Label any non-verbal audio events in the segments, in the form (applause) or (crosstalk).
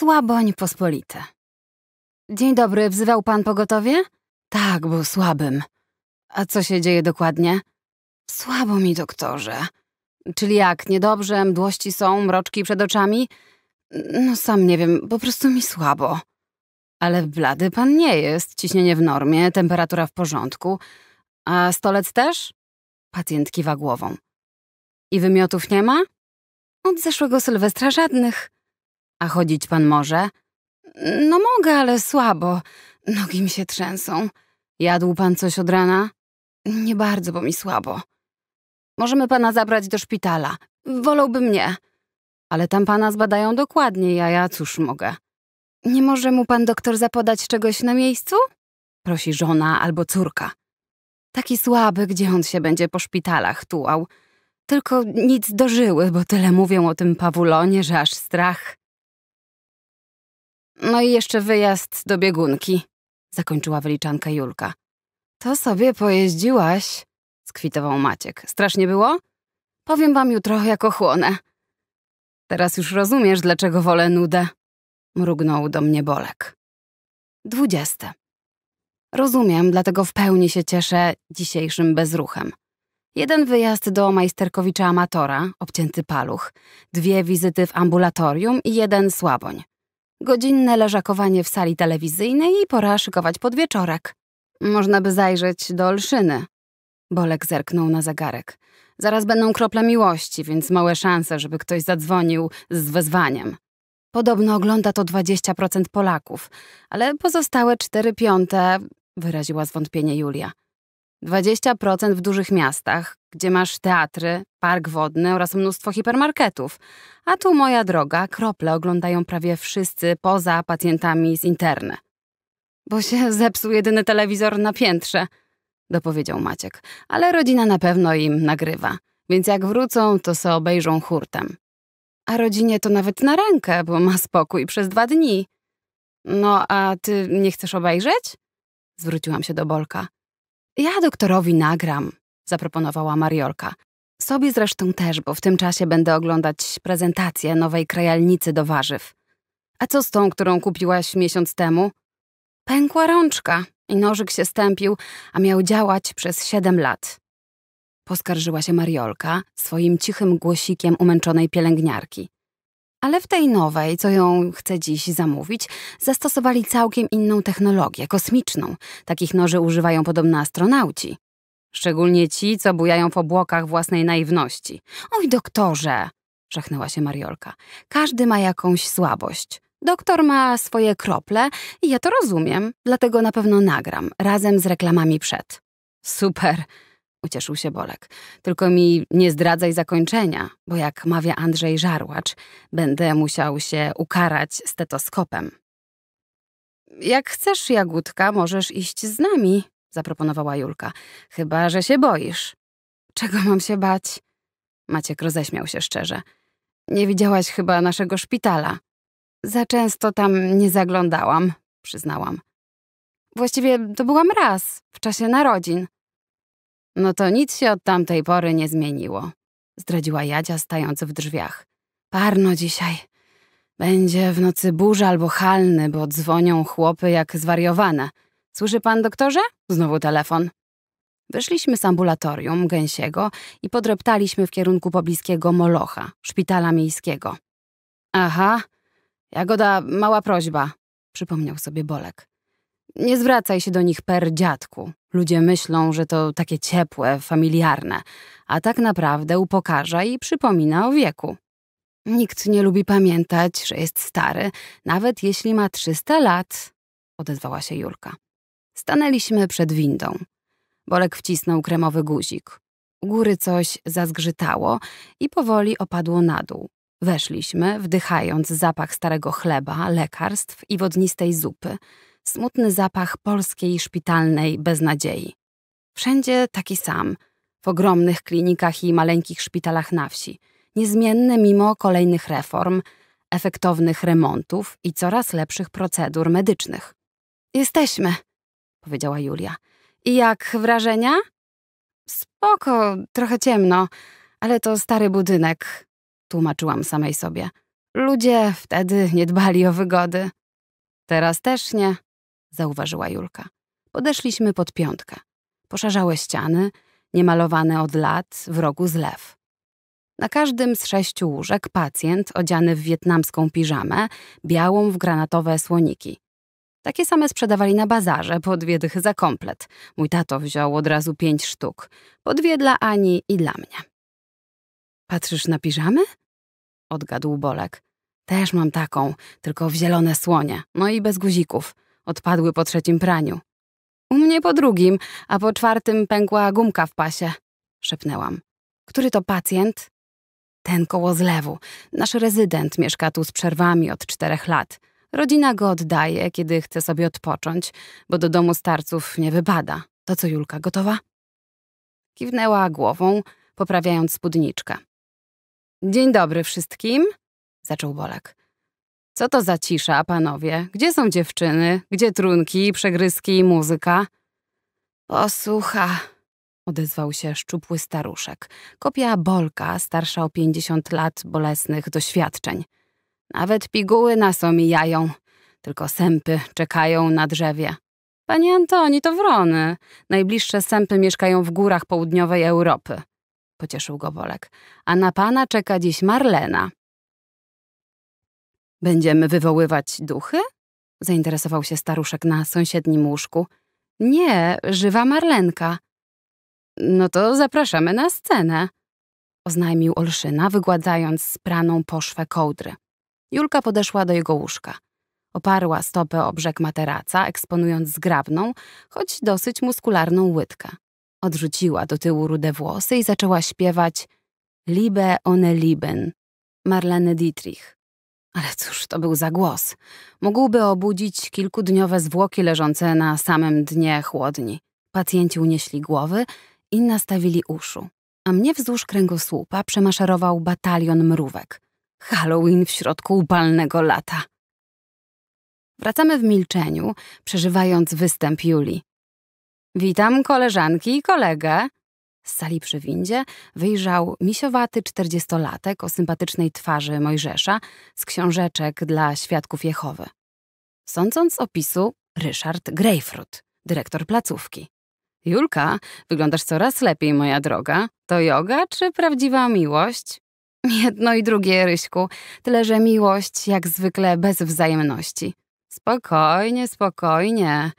Słaboń pospolite. Dzień dobry, wzywał pan pogotowie? Tak, był słabym. A co się dzieje dokładnie? Słabo mi, doktorze. Czyli jak, niedobrze, mdłości są, mroczki przed oczami? No sam nie wiem, po prostu mi słabo. Ale blady pan nie jest, ciśnienie w normie, temperatura w porządku. A stolec też? Pacjent kiwa głową. I wymiotów nie ma? Od zeszłego Sylwestra żadnych. A chodzić pan może? No mogę, ale słabo. Nogi mi się trzęsą. Jadł pan coś od rana? Nie bardzo, bo mi słabo. Możemy pana zabrać do szpitala. Wolałby mnie. Ale tam pana zbadają dokładnie, a ja cóż mogę. Nie może mu pan doktor zapodać czegoś na miejscu? Prosi żona albo córka. Taki słaby, gdzie on się będzie po szpitalach tułał. Tylko nic dożyły, bo tyle mówią o tym pawulonie, że aż strach. No i jeszcze wyjazd do biegunki, zakończyła wyliczanka Julka. To sobie pojeździłaś, skwitował Maciek. Strasznie było? Powiem wam jutro, jak ochłonę. Teraz już rozumiesz, dlaczego wolę nudę, mrugnął do mnie Bolek. Dwudzieste. Rozumiem, dlatego w pełni się cieszę dzisiejszym bezruchem. Jeden wyjazd do majsterkowicza amatora, obcięty paluch, dwie wizyty w ambulatorium i jeden słaboń godzinne leżakowanie w sali telewizyjnej i pora szykować podwieczorek. Można by zajrzeć do Olszyny. Bolek zerknął na zegarek. Zaraz będą krople miłości, więc małe szanse, żeby ktoś zadzwonił z wezwaniem. Podobno ogląda to 20% Polaków, ale pozostałe cztery piąte, wyraziła zwątpienie Julia. 20% w dużych miastach, gdzie masz teatry, park wodny oraz mnóstwo hipermarketów. A tu moja droga, krople oglądają prawie wszyscy poza pacjentami z interne. Bo się (laughs) zepsuł jedyny telewizor na piętrze, dopowiedział Maciek. Ale rodzina na pewno im nagrywa, więc jak wrócą, to se obejrzą hurtem. A rodzinie to nawet na rękę, bo ma spokój przez dwa dni. No a ty nie chcesz obejrzeć? Zwróciłam się do Bolka. Ja doktorowi nagram, zaproponowała Mariolka. Sobie zresztą też, bo w tym czasie będę oglądać prezentację nowej krajalnicy do warzyw. A co z tą, którą kupiłaś miesiąc temu? Pękła rączka i nożyk się stępił, a miał działać przez siedem lat. Poskarżyła się Mariolka swoim cichym głosikiem umęczonej pielęgniarki. Ale w tej nowej, co ją chcę dziś zamówić, zastosowali całkiem inną technologię, kosmiczną. Takich noży używają podobno astronauci. Szczególnie ci, co bujają w obłokach własnej naiwności. Oj, doktorze! Żachnęła się Mariolka. Każdy ma jakąś słabość. Doktor ma swoje krople i ja to rozumiem, dlatego na pewno nagram, razem z reklamami przed. Super! Ucieszył się Bolek. Tylko mi nie zdradzaj zakończenia, bo jak mawia Andrzej Żarłacz, będę musiał się ukarać stetoskopem. Jak chcesz, Jagódka, możesz iść z nami, zaproponowała Julka. Chyba, że się boisz. Czego mam się bać? Maciek roześmiał się szczerze. Nie widziałaś chyba naszego szpitala. Za często tam nie zaglądałam, przyznałam. Właściwie to byłam raz, w czasie narodzin. No to nic się od tamtej pory nie zmieniło, zdradziła Jadzia stając w drzwiach. Parno dzisiaj. Będzie w nocy burza albo halny, bo dzwonią chłopy jak zwariowane. Słyszy pan doktorze? Znowu telefon. Wyszliśmy z ambulatorium gęsiego i podreptaliśmy w kierunku pobliskiego Molocha, szpitala miejskiego. Aha, Jagoda, mała prośba, przypomniał sobie Bolek. Nie zwracaj się do nich per dziadku. Ludzie myślą, że to takie ciepłe, familiarne, a tak naprawdę upokarza i przypomina o wieku. Nikt nie lubi pamiętać, że jest stary, nawet jeśli ma 300 lat, odezwała się Julka. Stanęliśmy przed windą. Bolek wcisnął kremowy guzik. U góry coś zazgrzytało i powoli opadło na dół. Weszliśmy, wdychając zapach starego chleba, lekarstw i wodnistej zupy smutny zapach polskiej szpitalnej beznadziei. Wszędzie taki sam, w ogromnych klinikach i maleńkich szpitalach na wsi, niezmienny mimo kolejnych reform, efektownych remontów i coraz lepszych procedur medycznych. Jesteśmy, powiedziała Julia. I jak wrażenia? Spoko, trochę ciemno, ale to stary budynek, tłumaczyłam samej sobie. Ludzie wtedy nie dbali o wygody. Teraz też nie, zauważyła Julka. Podeszliśmy pod piątkę. Poszarzałe ściany, niemalowane od lat, w rogu zlew. Na każdym z sześciu łóżek pacjent odziany w wietnamską piżamę, białą w granatowe słoniki. Takie same sprzedawali na bazarze, po dwie dychy za komplet. Mój tato wziął od razu pięć sztuk. Po dwie dla Ani i dla mnie. Patrzysz na piżamy? Odgadł Bolek. Też mam taką, tylko w zielone słonie. No i bez guzików. Odpadły po trzecim praniu. U mnie po drugim, a po czwartym pękła gumka w pasie, szepnęłam. Który to pacjent? Ten koło zlewu. Nasz rezydent mieszka tu z przerwami od czterech lat. Rodzina go oddaje, kiedy chce sobie odpocząć, bo do domu starców nie wypada. To co, Julka, gotowa? Kiwnęła głową, poprawiając spódniczkę. Dzień dobry wszystkim, zaczął Bolek. Co to za cisza, panowie? Gdzie są dziewczyny? Gdzie trunki, przegryzki i muzyka? Posłucha, odezwał się szczupły staruszek, kopia Bolka, starsza o pięćdziesiąt lat bolesnych doświadczeń. Nawet piguły nas omijają, tylko sępy czekają na drzewie. Panie Antoni, to wrony. Najbliższe sępy mieszkają w górach południowej Europy. Pocieszył go Bolek. A na pana czeka dziś Marlena. Będziemy wywoływać duchy? Zainteresował się staruszek na sąsiednim łóżku. Nie, żywa Marlenka. No to zapraszamy na scenę, oznajmił Olszyna, wygładzając spraną poszwę kołdry. Julka podeszła do jego łóżka. Oparła stopę o brzeg materaca, eksponując zgrabną, choć dosyć muskularną łydkę. Odrzuciła do tyłu rude włosy i zaczęła śpiewać Liebe one Lieben Marlene Dietrich. Ale cóż to był za głos? Mógłby obudzić kilkudniowe zwłoki leżące na samym dnie chłodni. Pacjenci unieśli głowy i nastawili uszu. A mnie wzdłuż kręgosłupa przemaszerował batalion mrówek. Halloween w środku upalnego lata. Wracamy w milczeniu, przeżywając występ Julii. Witam koleżanki i kolegę, z sali przy windzie wyjrzał misiowaty czterdziestolatek o sympatycznej twarzy Mojżesza z książeczek dla świadków Jehowy. Sądząc z opisu, Ryszard Grejfrut, dyrektor placówki. Julka, wyglądasz coraz lepiej, moja droga. To joga czy prawdziwa miłość? Jedno i drugie, Ryśku, tyle że miłość jak zwykle bez wzajemności. Spokojnie, spokojnie.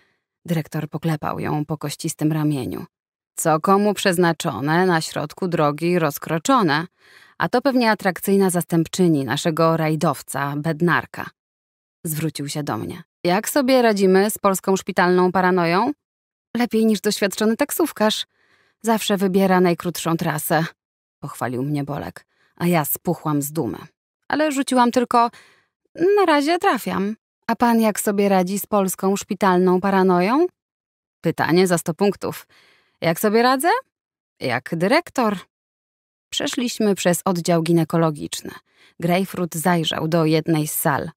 Dyrektor poklepał ją po kościstym ramieniu co komu przeznaczone, na środku drogi rozkroczone, a to pewnie atrakcyjna zastępczyni naszego rajdowca, bednarka. Zwrócił się do mnie. Jak sobie radzimy z polską szpitalną paranoją? Lepiej niż doświadczony taksówkarz. Zawsze wybiera najkrótszą trasę, pochwalił mnie Bolek, a ja spuchłam z dumy. Ale rzuciłam tylko, na razie trafiam. A pan jak sobie radzi z polską szpitalną paranoją? Pytanie za sto punktów. Jak sobie radzę? Jak dyrektor. Przeszliśmy przez oddział ginekologiczny. Grejpfrut zajrzał do jednej z sal.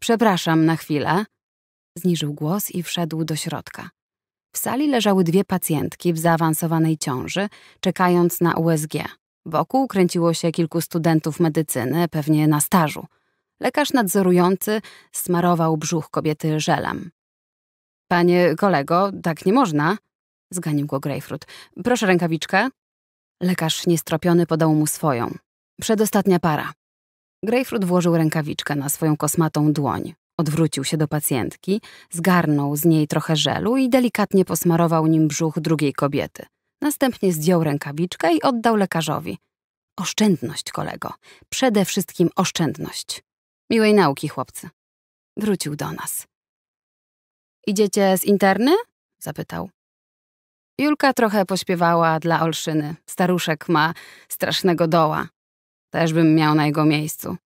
Przepraszam na chwilę. Zniżył głos i wszedł do środka. W sali leżały dwie pacjentki w zaawansowanej ciąży, czekając na USG. Wokół kręciło się kilku studentów medycyny, pewnie na stażu. Lekarz nadzorujący smarował brzuch kobiety żelem. Panie kolego, tak nie można, Zganił go Grejpfrut. Proszę rękawiczkę. Lekarz niestropiony podał mu swoją. Przedostatnia para. Grejpfrut włożył rękawiczkę na swoją kosmatą dłoń. Odwrócił się do pacjentki, zgarnął z niej trochę żelu i delikatnie posmarował nim brzuch drugiej kobiety. Następnie zdjął rękawiczkę i oddał lekarzowi. Oszczędność, kolego. Przede wszystkim oszczędność. Miłej nauki, chłopcy. Wrócił do nas. Idziecie z interny? zapytał. Julka trochę pośpiewała dla Olszyny. Staruszek ma strasznego doła. Też bym miał na jego miejscu.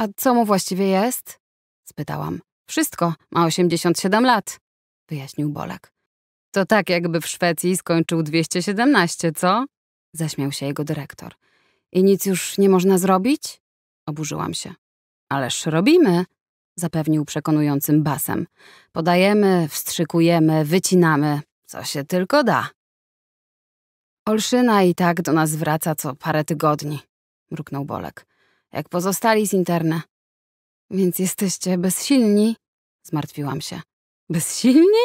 A co mu właściwie jest? spytałam. Wszystko, ma 87 lat, wyjaśnił Bolek. To tak, jakby w Szwecji skończył 217, co? zaśmiał się jego dyrektor. I nic już nie można zrobić? Oburzyłam się. Ależ robimy, zapewnił przekonującym basem. Podajemy, wstrzykujemy, wycinamy, co się tylko da. Olszyna i tak do nas wraca co parę tygodni, mruknął Bolek. Jak pozostali z interne. Więc jesteście bezsilni? Zmartwiłam się. Bezsilni?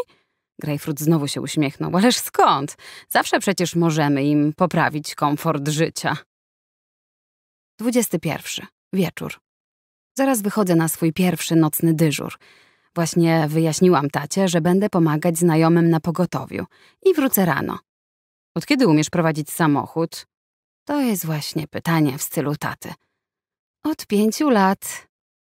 Grejfrut znowu się uśmiechnął. Ależ skąd? Zawsze przecież możemy im poprawić komfort życia. 21. Wieczór. Zaraz wychodzę na swój pierwszy nocny dyżur. Właśnie wyjaśniłam tacie, że będę pomagać znajomym na pogotowiu i wrócę rano. Od kiedy umiesz prowadzić samochód? To jest właśnie pytanie w stylu taty. Od pięciu lat,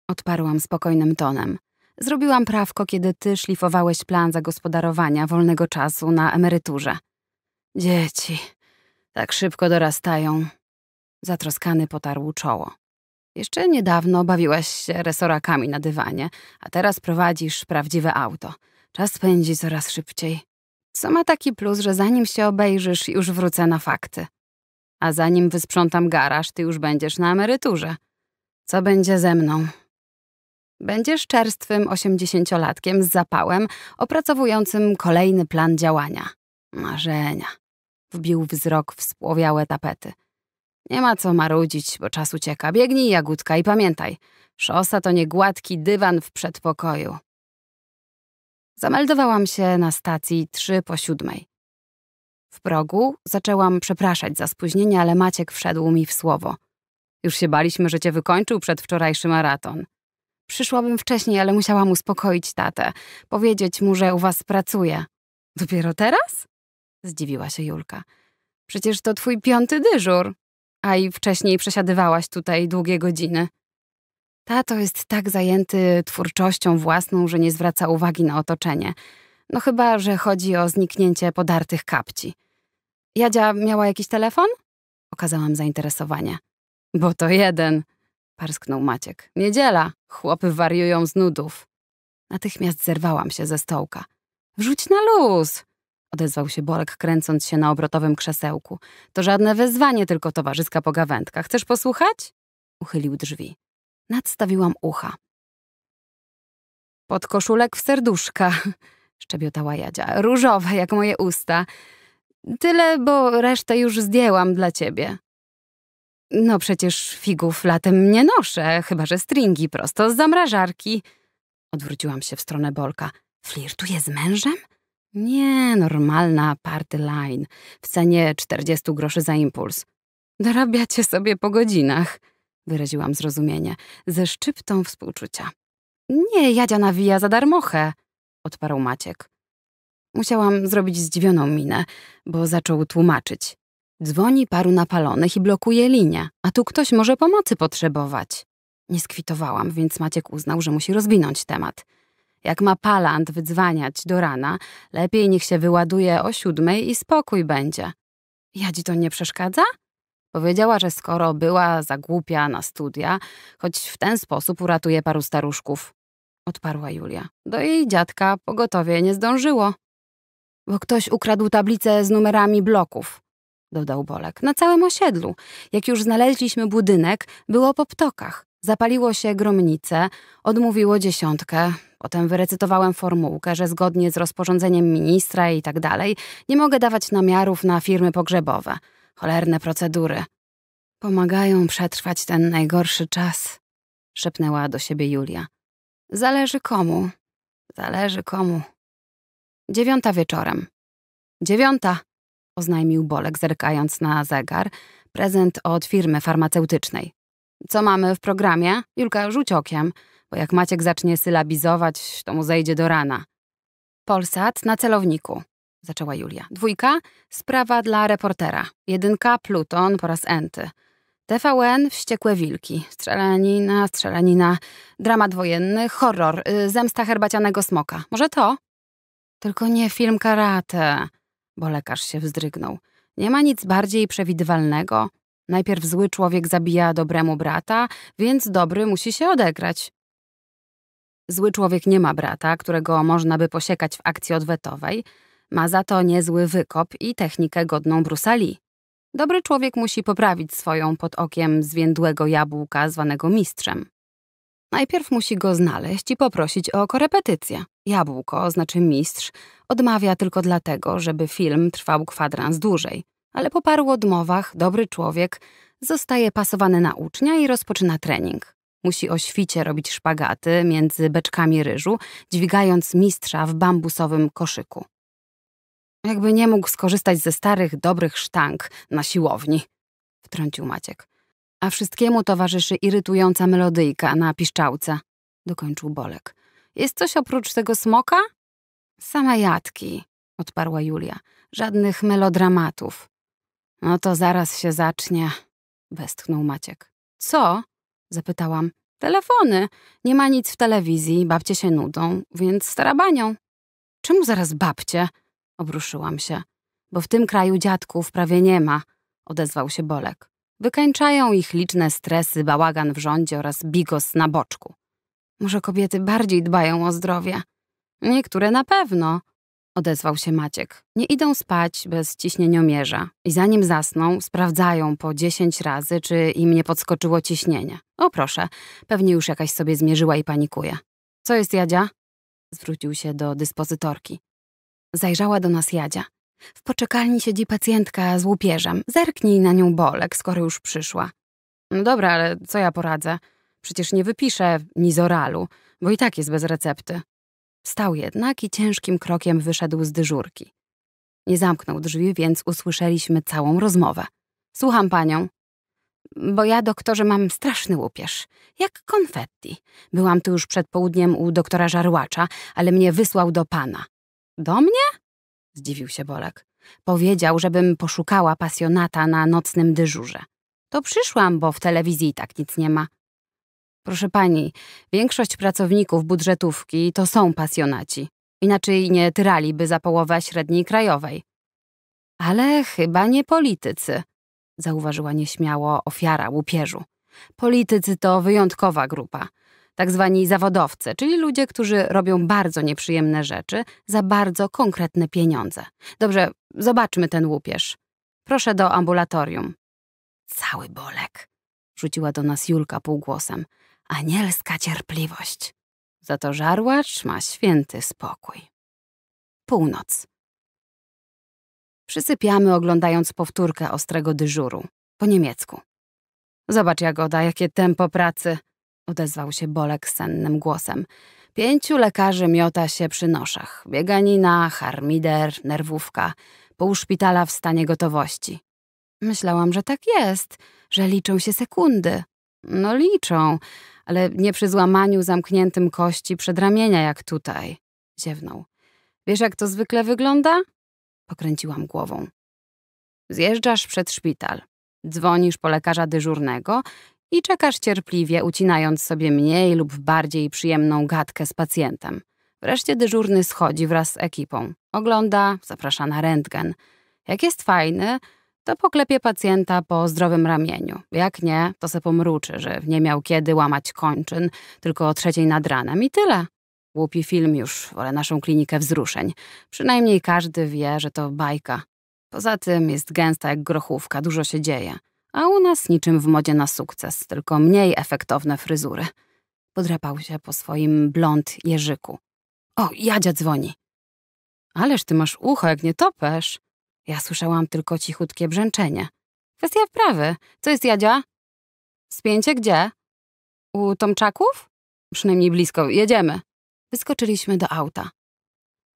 odparłam spokojnym tonem. Zrobiłam prawko, kiedy ty szlifowałeś plan zagospodarowania wolnego czasu na emeryturze. Dzieci tak szybko dorastają. Zatroskany potarł czoło. Jeszcze niedawno bawiłaś się resorakami na dywanie, a teraz prowadzisz prawdziwe auto. Czas pędzi coraz szybciej. Co ma taki plus, że zanim się obejrzysz, już wrócę na fakty. A zanim wysprzątam garaż, ty już będziesz na emeryturze. Co będzie ze mną? Będziesz czerstwym osiemdziesięciolatkiem z zapałem, opracowującym kolejny plan działania. Marzenia. Wbił wzrok w spłowiałe tapety. Nie ma co marudzić, bo czas ucieka. Biegnij, Jagódka, i pamiętaj, szosa to nie gładki dywan w przedpokoju. Zameldowałam się na stacji 3 po siódmej. W progu zaczęłam przepraszać za spóźnienie, ale Maciek wszedł mi w słowo. Już się baliśmy, że cię wykończył przedwczorajszy maraton. Przyszłabym wcześniej, ale musiałam uspokoić tatę, powiedzieć mu, że u was pracuje. Dopiero teraz? Zdziwiła się Julka. Przecież to twój piąty dyżur a i wcześniej przesiadywałaś tutaj długie godziny. Tato jest tak zajęty twórczością własną, że nie zwraca uwagi na otoczenie. No chyba, że chodzi o zniknięcie podartych kapci. Jadzia miała jakiś telefon? Okazałam zainteresowanie. Bo to jeden, parsknął Maciek. Niedziela, chłopy wariują z nudów. Natychmiast zerwałam się ze stołka. Wrzuć na luz! odezwał się Borek, kręcąc się na obrotowym krzesełku. To żadne wezwanie, tylko towarzyska pogawędka. Chcesz posłuchać? Uchylił drzwi. Nadstawiłam ucha. Pod koszulek w serduszka, (laughs) szczebiotała Jadzia. Różowe, jak moje usta. Tyle, bo resztę już zdjęłam dla ciebie. No przecież figów latem nie noszę, chyba że stringi prosto z zamrażarki. Odwróciłam się w stronę Bolka. Flirtuje z mężem? Nie, normalna party line w cenie 40 groszy za impuls. Dorabiacie sobie po godzinach, wyraziłam zrozumienie, ze szczyptą współczucia. Nie, Jadzia nawija za darmochę, odparł Maciek. Musiałam zrobić zdziwioną minę, bo zaczął tłumaczyć. Dzwoni paru napalonych i blokuje linię, a tu ktoś może pomocy potrzebować. Nie skwitowałam, więc Maciek uznał, że musi rozwinąć temat. Jak ma palant wydzwaniać do rana, lepiej niech się wyładuje o siódmej i spokój będzie. Ja ci to nie przeszkadza? Powiedziała, że skoro była za głupia na studia, choć w ten sposób uratuje paru staruszków. Odparła Julia. Do jej dziadka pogotowie nie zdążyło. Bo ktoś ukradł tablicę z numerami bloków, dodał Bolek. Na całym osiedlu. Jak już znaleźliśmy budynek, było po ptokach. Zapaliło się gromnicę, odmówiło dziesiątkę, potem wyrecytowałem formułkę, że zgodnie z rozporządzeniem ministra i tak dalej nie mogę dawać namiarów na firmy pogrzebowe. Cholerne procedury. Pomagają przetrwać ten najgorszy czas, szepnęła do siebie Julia. Zależy komu. Zależy komu. Dziewiąta wieczorem. Dziewiąta, oznajmił Bolek, zerkając na zegar, prezent od firmy farmaceutycznej. Co mamy w programie? Julka, rzuć okiem, bo jak Maciek zacznie sylabizować, to mu zejdzie do rana. Polsat na celowniku, zaczęła Julia. Dwójka, sprawa dla reportera. Jedynka, Pluton po raz enty. TVN, wściekłe wilki. Strzelanina, strzelanina, dramat wojenny, horror, yy, zemsta herbacianego smoka. Może to? Tylko nie film karate, bo lekarz się wzdrygnął. Nie ma nic bardziej przewidywalnego Najpierw zły człowiek zabija dobremu brata, więc dobry musi się odegrać. Zły człowiek nie ma brata, którego można by posiekać w akcji odwetowej. Ma za to niezły wykop i technikę godną brusali. Dobry człowiek musi poprawić swoją pod okiem zwiędłego jabłka zwanego mistrzem. Najpierw musi go znaleźć i poprosić o korepetycję. Jabłko, znaczy mistrz, odmawia tylko dlatego, żeby film trwał kwadrans dłużej ale po paru odmowach dobry człowiek zostaje pasowany na ucznia i rozpoczyna trening. Musi o świcie robić szpagaty między beczkami ryżu, dźwigając mistrza w bambusowym koszyku. Jakby nie mógł skorzystać ze starych, dobrych sztang na siłowni, wtrącił Maciek. A wszystkiemu towarzyszy irytująca melodyjka na piszczałce, dokończył Bolek. Jest coś oprócz tego smoka? Same jadki, odparła Julia. Żadnych melodramatów. No to zaraz się zacznie, westchnął Maciek. Co? zapytałam. Telefony. Nie ma nic w telewizji, babcie się nudzą, więc starabanią. Czemu zaraz babcie? Obruszyłam się. Bo w tym kraju dziadków prawie nie ma, odezwał się Bolek. Wykańczają ich liczne stresy, bałagan w rządzie oraz bigos na boczku. Może kobiety bardziej dbają o zdrowie? Niektóre na pewno, odezwał się Maciek. Nie idą spać bez ciśnieniomierza i zanim zasną, sprawdzają po dziesięć razy, czy im nie podskoczyło ciśnienie. O proszę, pewnie już jakaś sobie zmierzyła i panikuje. Co jest Jadzia? Zwrócił się do dyspozytorki. Zajrzała do nas Jadzia. W poczekalni siedzi pacjentka z łupieżem. Zerknij na nią bolek, skoro już przyszła. No dobra, ale co ja poradzę? Przecież nie wypiszę nizoralu, bo i tak jest bez recepty. Wstał jednak i ciężkim krokiem wyszedł z dyżurki. Nie zamknął drzwi, więc usłyszeliśmy całą rozmowę. Słucham panią. Bo ja, doktorze, mam straszny łupież. Jak konfetti. Byłam tu już przed południem u doktora Żarłacza, ale mnie wysłał do pana. Do mnie? Zdziwił się Bolek. Powiedział, żebym poszukała pasjonata na nocnym dyżurze. To przyszłam, bo w telewizji tak nic nie ma. Proszę pani, większość pracowników budżetówki to są pasjonaci. Inaczej nie tyraliby za połowę średniej krajowej. Ale chyba nie politycy, zauważyła nieśmiało ofiara łupieżu. Politycy to wyjątkowa grupa. Tak zwani zawodowcy, czyli ludzie, którzy robią bardzo nieprzyjemne rzeczy za bardzo konkretne pieniądze. Dobrze, zobaczmy ten łupież. Proszę do ambulatorium. Cały bolek, rzuciła do nas Julka półgłosem anielska cierpliwość. Za to żarłacz ma święty spokój. Północ. Przysypiamy oglądając powtórkę ostrego dyżuru, po niemiecku. Zobacz, Jagoda, jakie tempo pracy, odezwał się Bolek sennym głosem. Pięciu lekarzy miota się przy noszach. Bieganina, harmider, nerwówka, pół szpitala w stanie gotowości. Myślałam, że tak jest, że liczą się sekundy. No liczą, ale nie przy złamaniu zamkniętym kości przedramienia jak tutaj, ziewnął. Wiesz, jak to zwykle wygląda? Pokręciłam głową. Zjeżdżasz przed szpital, dzwonisz po lekarza dyżurnego i czekasz cierpliwie, ucinając sobie mniej lub bardziej przyjemną gadkę z pacjentem. Wreszcie dyżurny schodzi wraz z ekipą. Ogląda, zaprasza na rentgen. Jak jest fajny, to poklepie pacjenta po zdrowym ramieniu. Jak nie, to se pomruczy, że nie miał kiedy łamać kończyn, tylko o trzeciej nad ranem i tyle. Głupi film już, wolę naszą klinikę wzruszeń. Przynajmniej każdy wie, że to bajka. Poza tym jest gęsta jak grochówka, dużo się dzieje. A u nas niczym w modzie na sukces, tylko mniej efektowne fryzury. Podrapał się po swoim blond jeżyku. O, Jadzia dzwoni. Ależ ty masz ucho jak nie topesz, ja słyszałam tylko cichutkie brzęczenie. Kwestia wprawy. Co jest Jadzia? Spięcie gdzie? U Tomczaków? Przynajmniej blisko. Jedziemy. Wyskoczyliśmy do auta.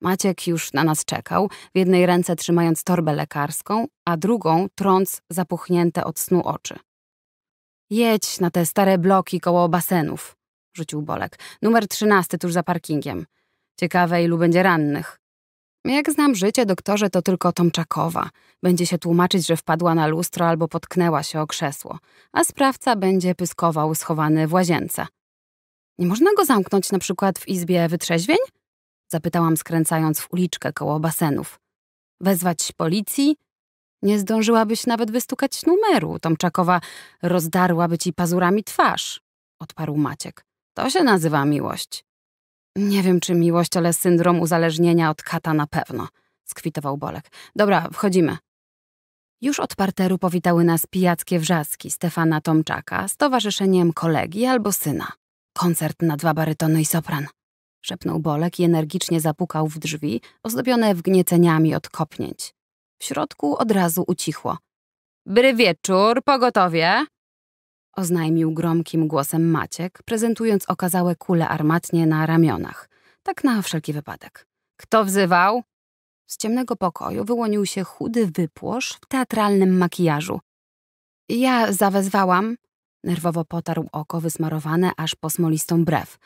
Maciek już na nas czekał, w jednej ręce trzymając torbę lekarską, a drugą trąc zapuchnięte od snu oczy. Jedź na te stare bloki koło basenów, rzucił Bolek. Numer trzynasty tuż za parkingiem. Ciekawe, ilu będzie rannych. No jak znam życie, doktorze, to tylko Tomczakowa. Będzie się tłumaczyć, że wpadła na lustro albo potknęła się o krzesło, a sprawca będzie pyskował schowany w łazience. Nie można go zamknąć na przykład w izbie wytrzeźwień? Zapytałam, skręcając w uliczkę koło basenów. Wezwać policji? Nie zdążyłabyś nawet wystukać numeru. Tomczakowa rozdarłaby ci pazurami twarz, odparł Maciek. To się nazywa miłość. Nie wiem, czy miłość, ale syndrom uzależnienia od kata na pewno, skwitował Bolek. Dobra, wchodzimy. Już od parteru powitały nas pijackie wrzaski Stefana Tomczaka z towarzyszeniem kolegi albo syna. Koncert na dwa barytony i sopran. Szepnął Bolek i energicznie zapukał w drzwi, ozdobione wgnieceniami od kopnięć. W środku od razu ucichło. Bry wieczór, pogotowie! oznajmił gromkim głosem Maciek, prezentując okazałe kule armatnie na ramionach. Tak na wszelki wypadek. Kto wzywał? Z ciemnego pokoju wyłonił się chudy wypłosz w teatralnym makijażu. Ja zawezwałam. Nerwowo potarł oko wysmarowane aż po smolistą brew,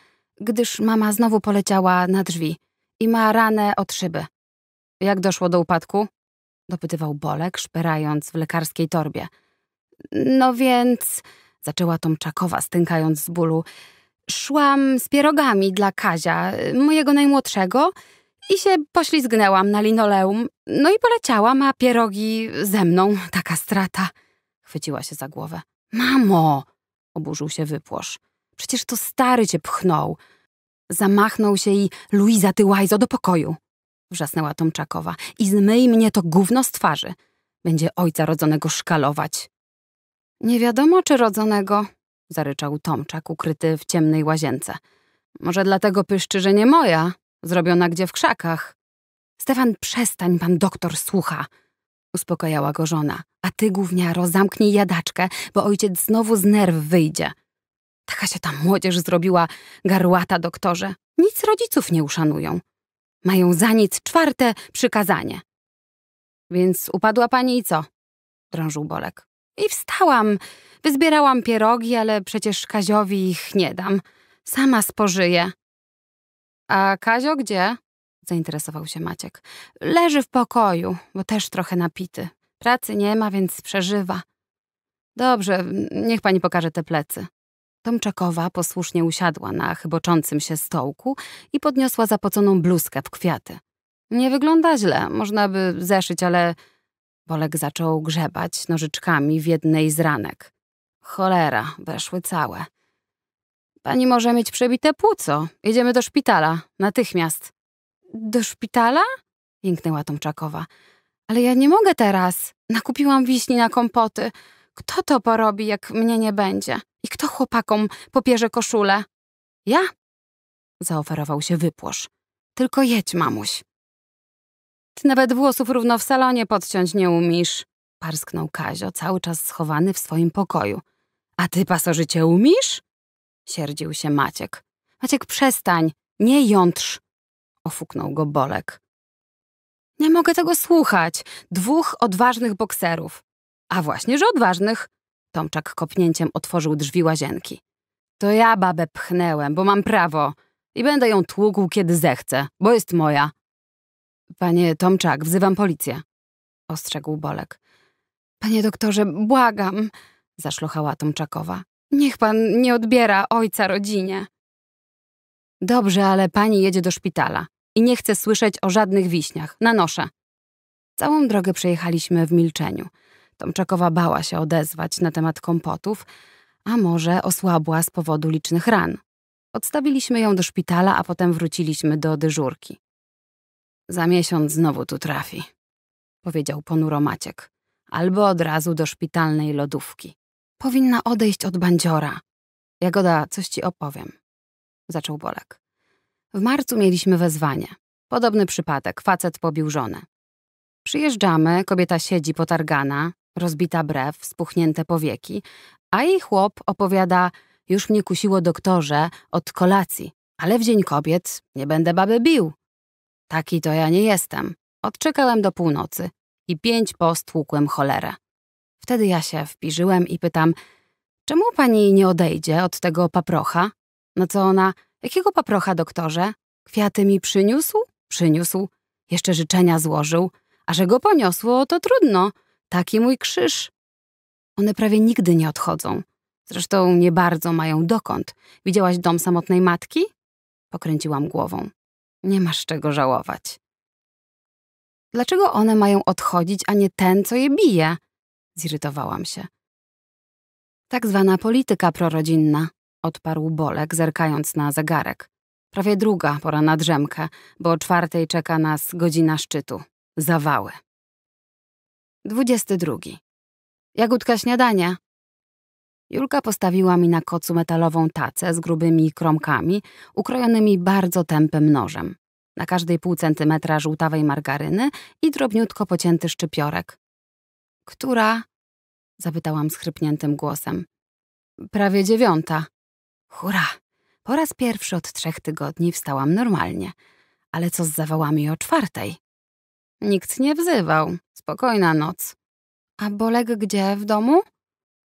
gdyż mama znowu poleciała na drzwi i ma ranę od szyby. Jak doszło do upadku? Dopytywał Bolek, szperając w lekarskiej torbie. No więc zaczęła Tomczakowa, stękając z bólu. Szłam z pierogami dla Kazia, mojego najmłodszego, i się poślizgnęłam na linoleum. No i poleciałam, a pierogi ze mną, (laughs) taka strata. Chwyciła się za głowę. Mamo! oburzył się wypłosz. Przecież to stary cię pchnął. Zamachnął się i Luiza, ty łajzo, do pokoju! Wrzasnęła Tomczakowa. I zmyj mnie to gówno z twarzy. Będzie ojca rodzonego szkalować. Nie wiadomo, czy rodzonego, zaryczał Tomczak ukryty w ciemnej łazience. Może dlatego pyszczy, że nie moja, zrobiona gdzie w krzakach. Stefan, przestań, pan doktor słucha, uspokajała go żona. A ty, gówniaro, zamknij jadaczkę, bo ojciec znowu z nerw wyjdzie. Taka się ta młodzież zrobiła, garłata doktorze. Nic rodziców nie uszanują. Mają za nic czwarte przykazanie. Więc upadła pani i co? drążył Bolek. I wstałam. Wyzbierałam pierogi, ale przecież Kaziowi ich nie dam. Sama spożyję. A Kazio gdzie? Zainteresował się Maciek. Leży w pokoju, bo też trochę napity. Pracy nie ma, więc przeżywa. Dobrze, niech pani pokaże te plecy. Tomczakowa posłusznie usiadła na chyboczącym się stołku i podniosła zapoconą bluzkę w kwiaty. Nie wygląda źle, można by zeszyć, ale Bolek zaczął grzebać nożyczkami w jednej z ranek. Cholera, weszły całe. Pani może mieć przebite płuco. Jedziemy do szpitala. Natychmiast. Do szpitala? Jęknęła Tomczakowa. Ale ja nie mogę teraz. Nakupiłam wiśni na kompoty. Kto to porobi, jak mnie nie będzie? I kto chłopakom popierze koszulę? Ja? Zaoferował się wypłosz. Tylko jedź, mamuś. Ty nawet włosów równo w salonie podciąć nie umisz. Parsknął Kazio, cały czas schowany w swoim pokoju. A ty pasożycie umisz? Sierdził się Maciek. Maciek, przestań, nie jątrz. Ofuknął go Bolek. Nie mogę tego słuchać. Dwóch odważnych bokserów. A właśnie, że odważnych. Tomczak kopnięciem otworzył drzwi łazienki. To ja babę pchnęłem, bo mam prawo. I będę ją tłukł, kiedy zechcę, bo jest moja. Panie Tomczak, wzywam policję. Ostrzegł Bolek. Panie doktorze, błagam, zaszlochała Tomczakowa. Niech pan nie odbiera ojca rodzinie. Dobrze, ale pani jedzie do szpitala i nie chce słyszeć o żadnych wiśniach. Na noszę. Całą drogę przejechaliśmy w milczeniu. Tomczakowa bała się odezwać na temat kompotów, a może osłabła z powodu licznych ran. Odstawiliśmy ją do szpitala, a potem wróciliśmy do dyżurki. Za miesiąc znowu tu trafi, powiedział ponuro Maciek. Albo od razu do szpitalnej lodówki. Powinna odejść od bandziora. Jagoda, coś ci opowiem, zaczął Bolek. W marcu mieliśmy wezwanie. Podobny przypadek, facet pobił żonę. Przyjeżdżamy, kobieta siedzi potargana, rozbita brew, spuchnięte powieki, a jej chłop opowiada, już mnie kusiło doktorze od kolacji, ale w Dzień Kobiet nie będę baby bił. Taki to ja nie jestem. Odczekałem do północy i pięć postłukłem cholerę. Wtedy ja się wpiżyłem i pytam, czemu pani nie odejdzie od tego paprocha? No co ona, jakiego paprocha, doktorze? Kwiaty mi przyniósł? Przyniósł. Jeszcze życzenia złożył. A że go poniosło, to trudno. Taki mój krzyż. One prawie nigdy nie odchodzą. Zresztą nie bardzo mają dokąd. Widziałaś dom samotnej matki? Pokręciłam głową. Nie masz czego żałować. Dlaczego one mają odchodzić, a nie ten, co je bije? Zirytowałam się. Tak zwana polityka prorodzinna, odparł Bolek, zerkając na zegarek. Prawie druga pora na drzemkę, bo o czwartej czeka nas godzina szczytu. Zawały. Dwudziesty drugi. Jagódka śniadania, Julka postawiła mi na kocu metalową tacę z grubymi kromkami, ukrojonymi bardzo tępym nożem. Na każdej pół centymetra żółtawej margaryny i drobniutko pocięty szczypiorek. Która? zapytałam schrypniętym głosem. Prawie dziewiąta. Hurra! Po raz pierwszy od trzech tygodni wstałam normalnie. Ale co z zawałami o czwartej? Nikt nie wzywał. Spokojna noc. A Bolek gdzie w domu?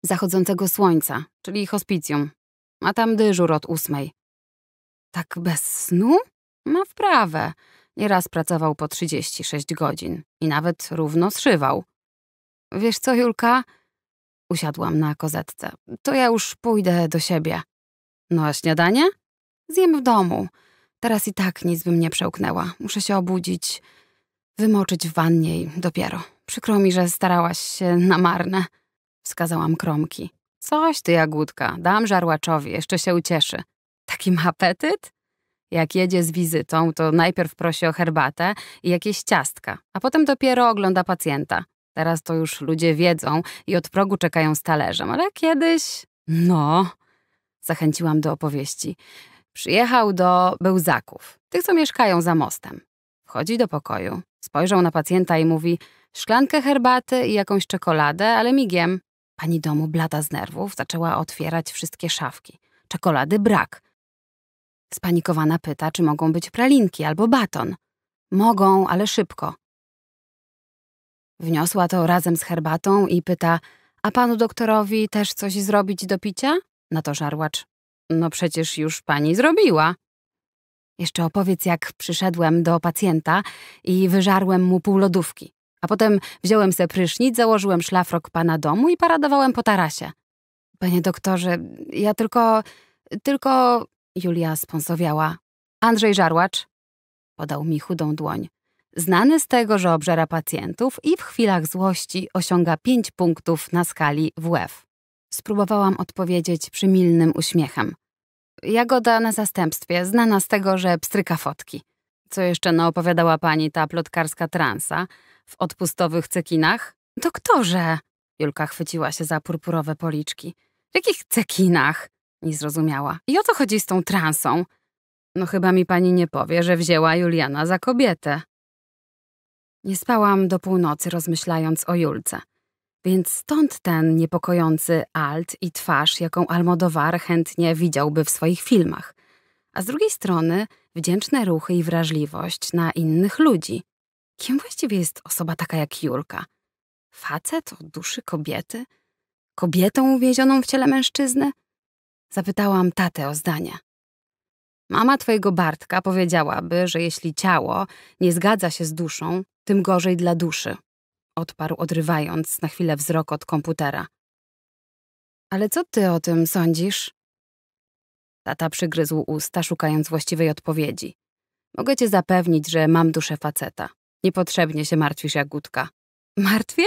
zachodzącego słońca, czyli hospicjum, a tam dyżur od ósmej. Tak bez snu? Ma wprawę. Nieraz pracował po 36 godzin i nawet równo zszywał. Wiesz co, Julka? Usiadłam na kozetce. To ja już pójdę do siebie. No a śniadanie? Zjem w domu. Teraz i tak nic bym nie przełknęła. Muszę się obudzić, wymoczyć w wannie i dopiero. Przykro mi, że starałaś się na marne. Wskazałam kromki. Coś ty, Jagódka, dam żarłaczowi, jeszcze się ucieszy. Taki ma apetyt? Jak jedzie z wizytą, to najpierw prosi o herbatę i jakieś ciastka, a potem dopiero ogląda pacjenta. Teraz to już ludzie wiedzą i od progu czekają z talerzem, ale kiedyś... No... Zachęciłam do opowieści. Przyjechał do Bełzaków, tych, co mieszkają za mostem. Wchodzi do pokoju, spojrzał na pacjenta i mówi szklankę herbaty i jakąś czekoladę, ale migiem. Pani domu, blada z nerwów, zaczęła otwierać wszystkie szafki. Czekolady brak. Spanikowana pyta, czy mogą być pralinki albo baton. Mogą, ale szybko. Wniosła to razem z herbatą i pyta, a panu doktorowi też coś zrobić do picia? Na to żarłacz. No przecież już pani zrobiła. Jeszcze opowiedz, jak przyszedłem do pacjenta i wyżarłem mu pół lodówki. A potem wziąłem se prysznic, założyłem szlafrok pana domu i paradowałem po tarasie. Panie doktorze, ja tylko... tylko... Julia sponsowiała. Andrzej Żarłacz? Podał mi chudą dłoń. Znany z tego, że obżera pacjentów i w chwilach złości osiąga pięć punktów na skali WF. Spróbowałam odpowiedzieć przymilnym uśmiechem. Jagoda na zastępstwie, znana z tego, że pstryka fotki. Co jeszcze naopowiadała pani ta plotkarska transa, w odpustowych cekinach? Doktorze! Julka chwyciła się za purpurowe policzki. W jakich cekinach? Nie zrozumiała. I o co chodzi z tą transą? No chyba mi pani nie powie, że wzięła Juliana za kobietę. Nie spałam do północy, rozmyślając o Julce. Więc stąd ten niepokojący alt i twarz, jaką Almodowar chętnie widziałby w swoich filmach. A z drugiej strony wdzięczne ruchy i wrażliwość na innych ludzi. Kim właściwie jest osoba taka jak Julka? Facet o duszy kobiety? Kobietą uwięzioną w ciele mężczyzny? Zapytałam tatę o zdanie. Mama twojego Bartka powiedziałaby, że jeśli ciało nie zgadza się z duszą, tym gorzej dla duszy. Odparł, odrywając na chwilę wzrok od komputera. Ale co ty o tym sądzisz? Tata przygryzł usta, szukając właściwej odpowiedzi. Mogę cię zapewnić, że mam duszę faceta. Niepotrzebnie się martwisz, Jagódka. Martwię?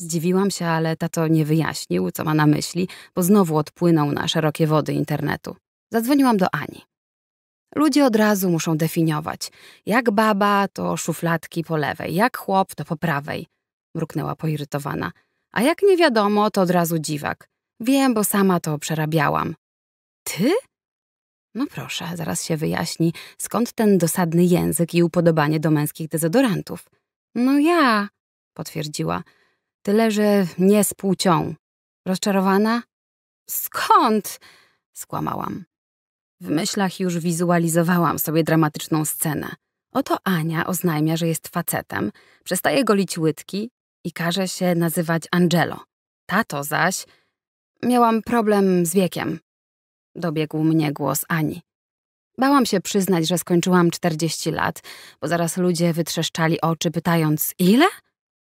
Zdziwiłam się, ale tato nie wyjaśnił, co ma na myśli, bo znowu odpłynął na szerokie wody internetu. Zadzwoniłam do Ani. Ludzie od razu muszą definiować. Jak baba, to szufladki po lewej, jak chłop, to po prawej. Mruknęła poirytowana. A jak nie wiadomo, to od razu dziwak. Wiem, bo sama to przerabiałam. Ty? No proszę, zaraz się wyjaśni, skąd ten dosadny język i upodobanie do męskich dezodorantów. No ja, potwierdziła. Tyle, że nie z płcią. Rozczarowana? Skąd? skłamałam. W myślach już wizualizowałam sobie dramatyczną scenę. Oto Ania oznajmia, że jest facetem, przestaje golić łydki i każe się nazywać Angelo. Tato zaś... Miałam problem z wiekiem dobiegł mnie głos Ani. Bałam się przyznać, że skończyłam 40 lat, bo zaraz ludzie wytrzeszczali oczy, pytając: Ile?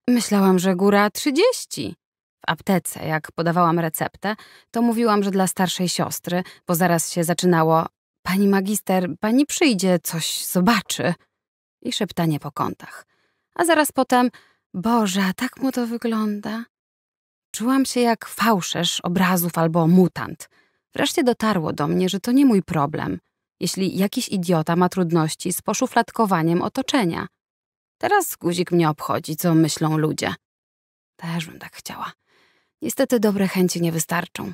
Myślałam, że góra 30. W aptece, jak podawałam receptę, to mówiłam, że dla starszej siostry, bo zaraz się zaczynało: Pani magister, pani przyjdzie, coś zobaczy. I szeptanie po kątach. A zaraz potem: Boże, tak mu to wygląda. Czułam się jak fałszerz obrazów albo mutant. Wreszcie dotarło do mnie, że to nie mój problem, jeśli jakiś idiota ma trudności z poszufladkowaniem otoczenia. Teraz guzik mnie obchodzi, co myślą ludzie. Też bym tak chciała. Niestety dobre chęci nie wystarczą.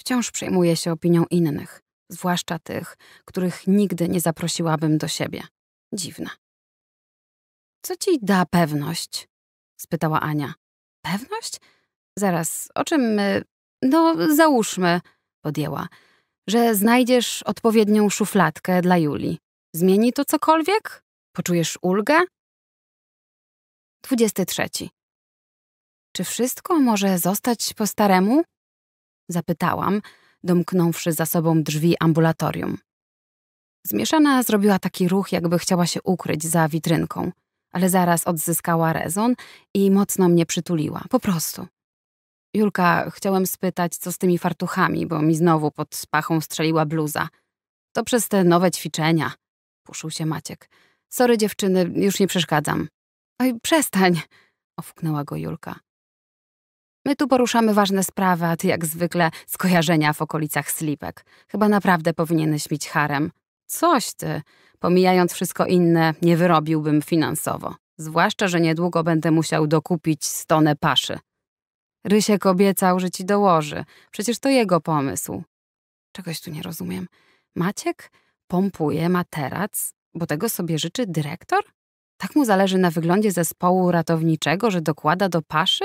Wciąż przejmuję się opinią innych, zwłaszcza tych, których nigdy nie zaprosiłabym do siebie. Dziwne. Co ci da pewność? spytała Ania. Pewność? Zaraz, o czym my. No, załóżmy, podjęła, że znajdziesz odpowiednią szufladkę dla Julii. Zmieni to cokolwiek? Poczujesz ulgę? 23. Czy wszystko może zostać po staremu? Zapytałam, domknąwszy za sobą drzwi ambulatorium. Zmieszana zrobiła taki ruch, jakby chciała się ukryć za witrynką, ale zaraz odzyskała rezon i mocno mnie przytuliła, po prostu. Julka, chciałem spytać, co z tymi fartuchami, bo mi znowu pod pachą strzeliła bluza. To przez te nowe ćwiczenia, puszył się Maciek. Sorry dziewczyny, już nie przeszkadzam. Oj, przestań, (laughs) ofuknęła go Julka. My tu poruszamy ważne sprawy, a ty jak zwykle skojarzenia w okolicach slipek. Chyba naprawdę powinieneś mieć harem. Coś ty, pomijając wszystko inne, nie wyrobiłbym finansowo. Zwłaszcza, że niedługo będę musiał dokupić stonę paszy. Rysiek obiecał, że ci dołoży. Przecież to jego pomysł. Czegoś tu nie rozumiem. Maciek pompuje materac, bo tego sobie życzy dyrektor? Tak mu zależy na wyglądzie zespołu ratowniczego, że dokłada do paszy?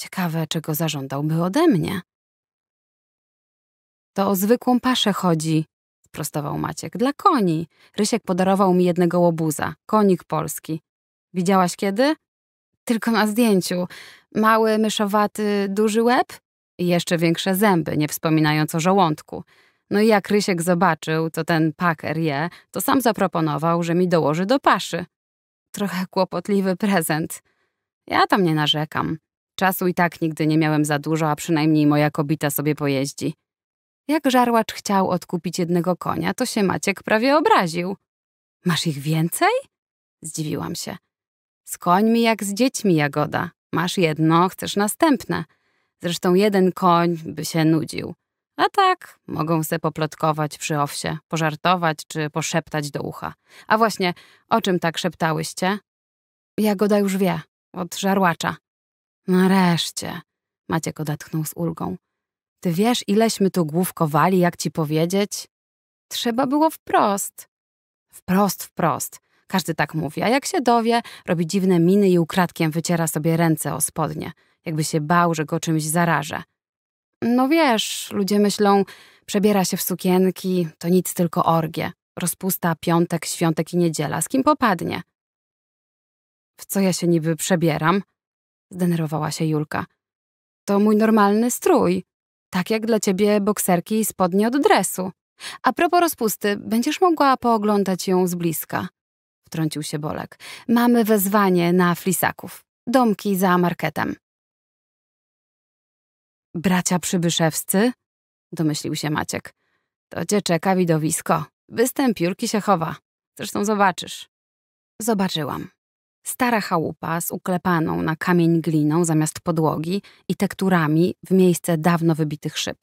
Ciekawe, czego zażądałby ode mnie. To o zwykłą paszę chodzi, sprostował Maciek. Dla koni. Rysiek podarował mi jednego łobuza, konik polski. Widziałaś kiedy? tylko na zdjęciu. Mały, myszowaty, duży łeb i jeszcze większe zęby, nie wspominając o żołądku. No i jak Rysiek zobaczył, to ten paker je, to sam zaproponował, że mi dołoży do paszy. Trochę kłopotliwy prezent. Ja tam nie narzekam. Czasu i tak nigdy nie miałem za dużo, a przynajmniej moja kobita sobie pojeździ. Jak żarłacz chciał odkupić jednego konia, to się Maciek prawie obraził. Masz ich więcej? Zdziwiłam się. Z końmi jak z dziećmi, Jagoda. Masz jedno, chcesz następne. Zresztą jeden koń by się nudził. A tak, mogą se poplotkować przy owsie, pożartować czy poszeptać do ucha. A właśnie, o czym tak szeptałyście? Jagoda już wie, od żarłacza. Nareszcie, Maciek odetchnął z ulgą. Ty wiesz, ileśmy tu główkowali, jak ci powiedzieć? Trzeba było wprost. Wprost, wprost. Każdy tak mówi, a jak się dowie, robi dziwne miny i ukradkiem wyciera sobie ręce o spodnie, jakby się bał, że go czymś zaraże. No wiesz, ludzie myślą, przebiera się w sukienki, to nic tylko orgie. Rozpusta piątek, świątek i niedziela, z kim popadnie. W co ja się niby przebieram? Zdenerwowała się Julka. To mój normalny strój. Tak jak dla ciebie bokserki i spodnie od dresu. A propos rozpusty, będziesz mogła pooglądać ją z bliska wtrącił się Bolek. Mamy wezwanie na flisaków. Domki za marketem. Bracia przybyszewscy? Domyślił się Maciek. To cię czeka widowisko. Występ Jurki się chowa. Zresztą zobaczysz. Zobaczyłam. Stara chałupa z uklepaną na kamień gliną zamiast podłogi i tekturami w miejsce dawno wybitych szyb.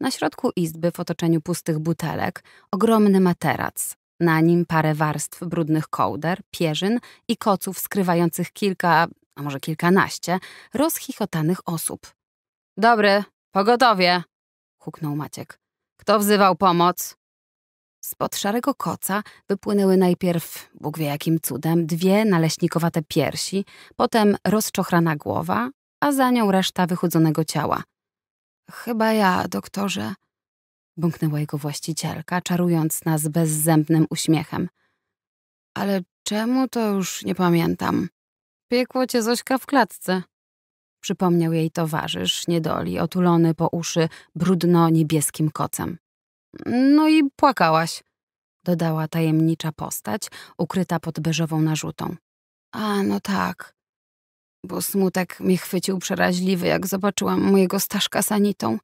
Na środku izby w otoczeniu pustych butelek ogromny materac, na nim parę warstw brudnych kołder, pierzyn i koców skrywających kilka, a może kilkanaście, rozchichotanych osób. Dobry, pogotowie! huknął Maciek. Kto wzywał pomoc? Spod szarego koca wypłynęły najpierw, Bóg wie jakim cudem, dwie naleśnikowate piersi, potem rozczochrana głowa, a za nią reszta wychudzonego ciała. Chyba ja, doktorze, bąknęła jego właścicielka, czarując nas bezzębnym uśmiechem. Ale czemu to już nie pamiętam? Piekło cię Zośka w klatce. Przypomniał jej towarzysz, niedoli, otulony po uszy brudno-niebieskim kocem. No i płakałaś, dodała tajemnicza postać, ukryta pod beżową narzutą. A, no tak bo smutek mnie chwycił przeraźliwy, jak zobaczyłam mojego Staszka sanitą,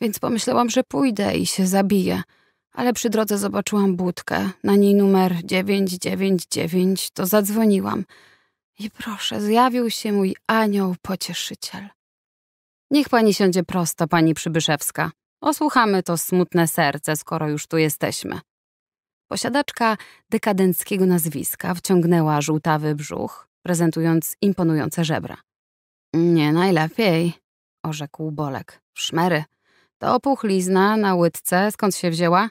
więc pomyślałam, że pójdę i się zabiję. Ale przy drodze zobaczyłam budkę, na niej numer 999, to zadzwoniłam. I proszę, zjawił się mój anioł pocieszyciel. Niech pani siądzie prosto, pani Przybyszewska. Osłuchamy to smutne serce, skoro już tu jesteśmy. Posiadaczka dekadenckiego nazwiska wciągnęła żółtawy brzuch, prezentując imponujące żebra. Nie najlepiej, orzekł Bolek. Szmery. To puchlizna na łydce, skąd się wzięła?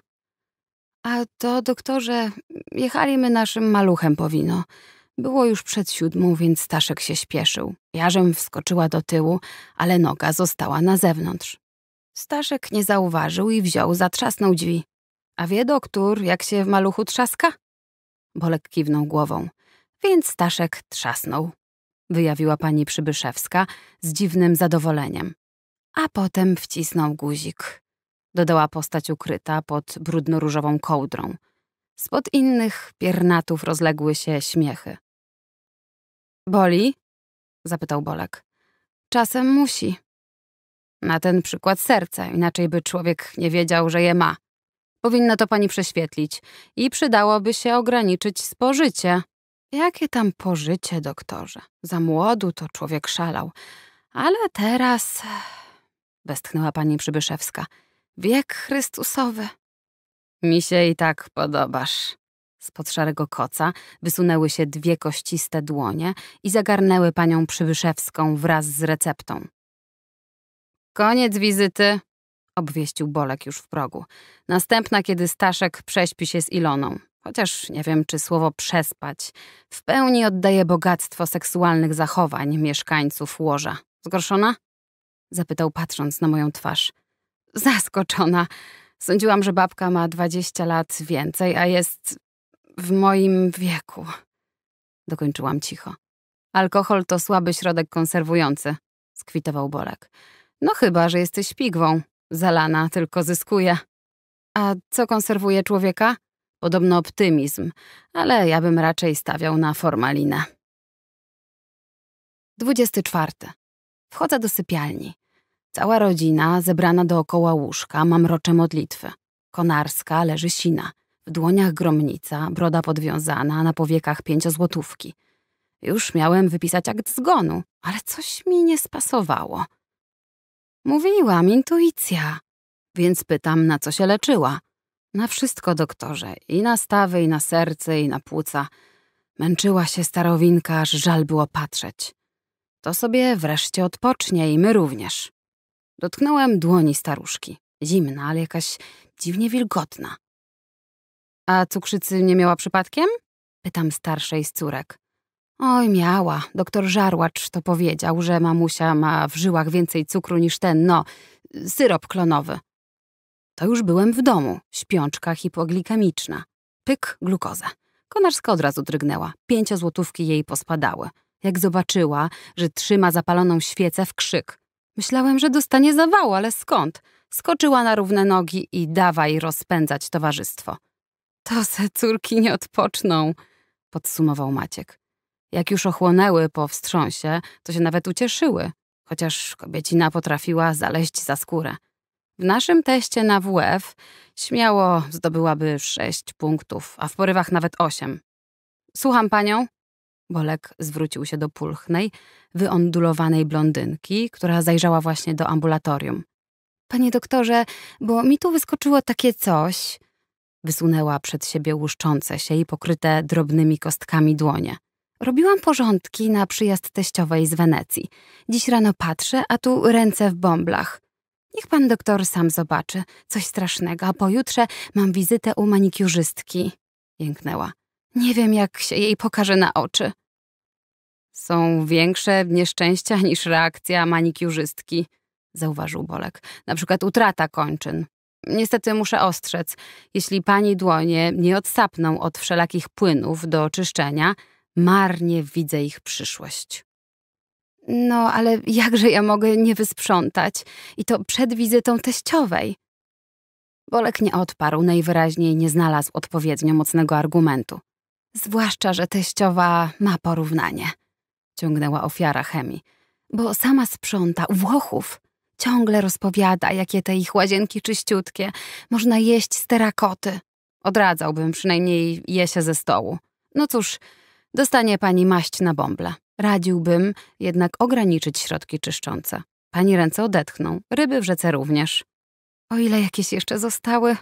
A to, doktorze, jechaliśmy naszym maluchem wino. Było już przed siódmą, więc Staszek się śpieszył. Jarzem wskoczyła do tyłu, ale noga została na zewnątrz. Staszek nie zauważył i wziął, zatrzasnął drzwi. A wie doktor, jak się w maluchu trzaska? Bolek kiwnął głową. Więc Staszek trzasnął, wyjawiła pani Przybyszewska z dziwnym zadowoleniem. A potem wcisnął guzik, dodała postać ukryta pod brudno-różową kołdrą. Spod innych piernatów rozległy się śmiechy. Boli? zapytał Bolek. Czasem musi. Na ten przykład serce, inaczej by człowiek nie wiedział, że je ma. Powinno to pani prześwietlić i przydałoby się ograniczyć spożycie. Jakie tam pożycie, doktorze. Za młodu to człowiek szalał. Ale teraz... Westchnęła pani Przybyszewska. Wiek Chrystusowy. Mi się i tak podobasz. Spod szarego koca wysunęły się dwie kościste dłonie i zagarnęły panią Przybyszewską wraz z receptą. Koniec wizyty, obwieścił Bolek już w progu. Następna, kiedy Staszek prześpi się z Iloną chociaż nie wiem, czy słowo przespać, w pełni oddaje bogactwo seksualnych zachowań mieszkańców łoża. Zgorszona? Zapytał patrząc na moją twarz. Zaskoczona. Sądziłam, że babka ma dwadzieścia lat więcej, a jest w moim wieku. Dokończyłam cicho. Alkohol to słaby środek konserwujący, skwitował Bolek. No chyba, że jesteś pigwą. Zalana tylko zyskuje. A co konserwuje człowieka? Podobno optymizm, ale ja bym raczej stawiał na formalinę. 24. Wchodzę do sypialni. Cała rodzina zebrana dookoła łóżka ma mrocze modlitwy. Konarska leży sina. W dłoniach gromnica, broda podwiązana, na powiekach pięciozłotówki. Już miałem wypisać akt zgonu, ale coś mi nie spasowało. Mówiłam, intuicja. Więc pytam, na co się leczyła. Na wszystko, doktorze, i na stawy, i na serce, i na płuca. Męczyła się starowinka, aż żal było patrzeć. To sobie wreszcie odpocznie i my również. Dotknąłem dłoni staruszki. Zimna, ale jakaś dziwnie wilgotna. A cukrzycy nie miała przypadkiem? Pytam starszej z córek. Oj, miała. Doktor Żarłacz to powiedział, że mamusia ma w żyłach więcej cukru niż ten, no, syrop klonowy. To już byłem w domu. Śpiączka hipoglikamiczna. Pyk, glukoza. Konarska od razu drgnęła. Pięciozłotówki jej pospadały. Jak zobaczyła, że trzyma zapaloną świecę w krzyk. Myślałem, że dostanie zawału, ale skąd? Skoczyła na równe nogi i dawaj rozpędzać towarzystwo. To se córki nie odpoczną, podsumował Maciek. Jak już ochłonęły po wstrząsie, to się nawet ucieszyły, chociaż kobiecina potrafiła zaleźć za skórę. W naszym teście na WF śmiało zdobyłaby 6 punktów, a w porywach nawet 8. Słucham panią. Bolek zwrócił się do pulchnej, wyondulowanej blondynki, która zajrzała właśnie do ambulatorium. Panie doktorze, bo mi tu wyskoczyło takie coś. Wysunęła przed siebie łuszczące się i pokryte drobnymi kostkami dłonie. Robiłam porządki na przyjazd teściowej z Wenecji. Dziś rano patrzę, a tu ręce w bąblach. Niech pan doktor sam zobaczy. Coś strasznego, a pojutrze mam wizytę u manikiurzystki. Jęknęła. Nie wiem, jak się jej pokaże na oczy. Są większe nieszczęścia niż reakcja manikiurzystki, zauważył Bolek. Na przykład utrata kończyn. Niestety muszę ostrzec, jeśli pani dłonie nie odsapną od wszelakich płynów do czyszczenia, marnie widzę ich przyszłość. No, ale jakże ja mogę nie wysprzątać? I to przed wizytą teściowej. Bolek nie odparł, najwyraźniej nie znalazł odpowiednio mocnego argumentu. Zwłaszcza, że teściowa ma porównanie, ciągnęła ofiara chemii, bo sama sprząta u Włochów. Ciągle rozpowiada, jakie te ich łazienki czyściutkie, można jeść z terakoty. Odradzałbym przynajmniej je się ze stołu. No cóż, dostanie pani maść na bąble. Radziłbym jednak ograniczyć środki czyszczące. Pani ręce odetchną, ryby w rzece również. O ile jakieś jeszcze zostały?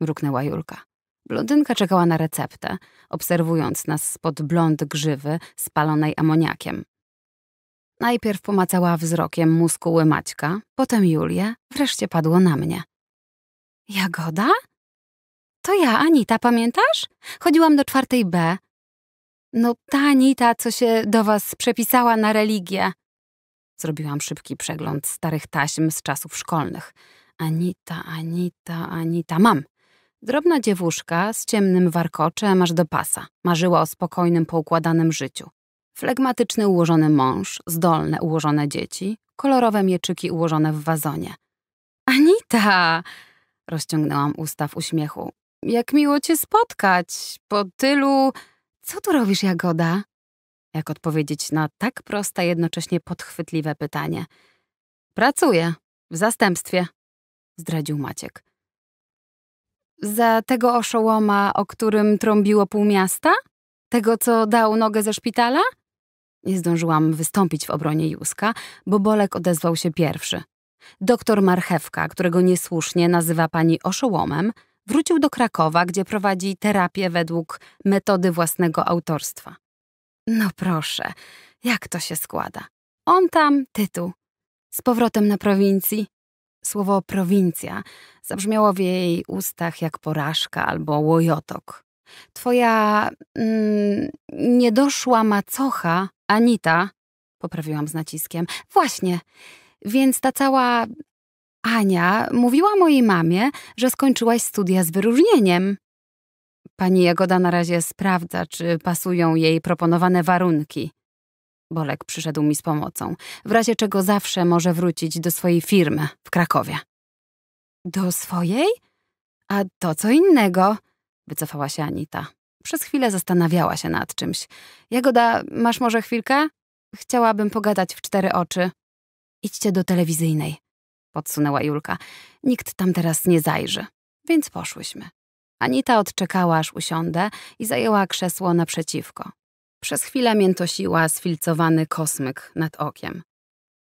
mruknęła Julka. Blondynka czekała na receptę, obserwując nas spod blond grzywy spalonej amoniakiem. Najpierw pomacała wzrokiem muskuły Maćka, potem Julię, wreszcie padło na mnie. Jagoda? To ja, Anita, pamiętasz? Chodziłam do czwartej B. No ta Anita, co się do was przepisała na religię. Zrobiłam szybki przegląd starych taśm z czasów szkolnych. Anita, Anita, Anita. Mam. Drobna dziewuszka z ciemnym warkoczem aż do pasa. Marzyła o spokojnym, poukładanym życiu. Flegmatyczny, ułożony mąż, zdolne, ułożone dzieci, kolorowe mieczyki ułożone w wazonie. Anita! Rozciągnęłam usta w uśmiechu. Jak miło cię spotkać po tylu... Co tu robisz, Jagoda? Jak odpowiedzieć na tak proste, jednocześnie podchwytliwe pytanie? Pracuję, w zastępstwie, zdradził Maciek. Za tego oszołoma, o którym trąbiło pół miasta? Tego, co dał nogę ze szpitala? Nie zdążyłam wystąpić w obronie Józka, bo Bolek odezwał się pierwszy. Doktor Marchewka, którego niesłusznie nazywa pani oszołomem, wrócił do Krakowa, gdzie prowadzi terapię według metody własnego autorstwa. No proszę, jak to się składa? On tam, tytuł. Z powrotem na prowincji. Słowo prowincja zabrzmiało w jej ustach jak porażka albo łojotok. Twoja mm, niedoszła macocha, Anita, poprawiłam z naciskiem. Właśnie, więc ta cała Ania mówiła mojej mamie, że skończyłaś studia z wyróżnieniem. Pani Jagoda na razie sprawdza, czy pasują jej proponowane warunki. Bolek przyszedł mi z pomocą, w razie czego zawsze może wrócić do swojej firmy w Krakowie. Do swojej? A to co innego, wycofała się Anita. Przez chwilę zastanawiała się nad czymś. Jagoda, masz może chwilkę? Chciałabym pogadać w cztery oczy. Idźcie do telewizyjnej, podsunęła Julka. Nikt tam teraz nie zajrzy. Więc poszłyśmy. Anita odczekała, aż usiądę i zajęła krzesło naprzeciwko. Przez chwilę miętosiła sfilcowany kosmyk nad okiem.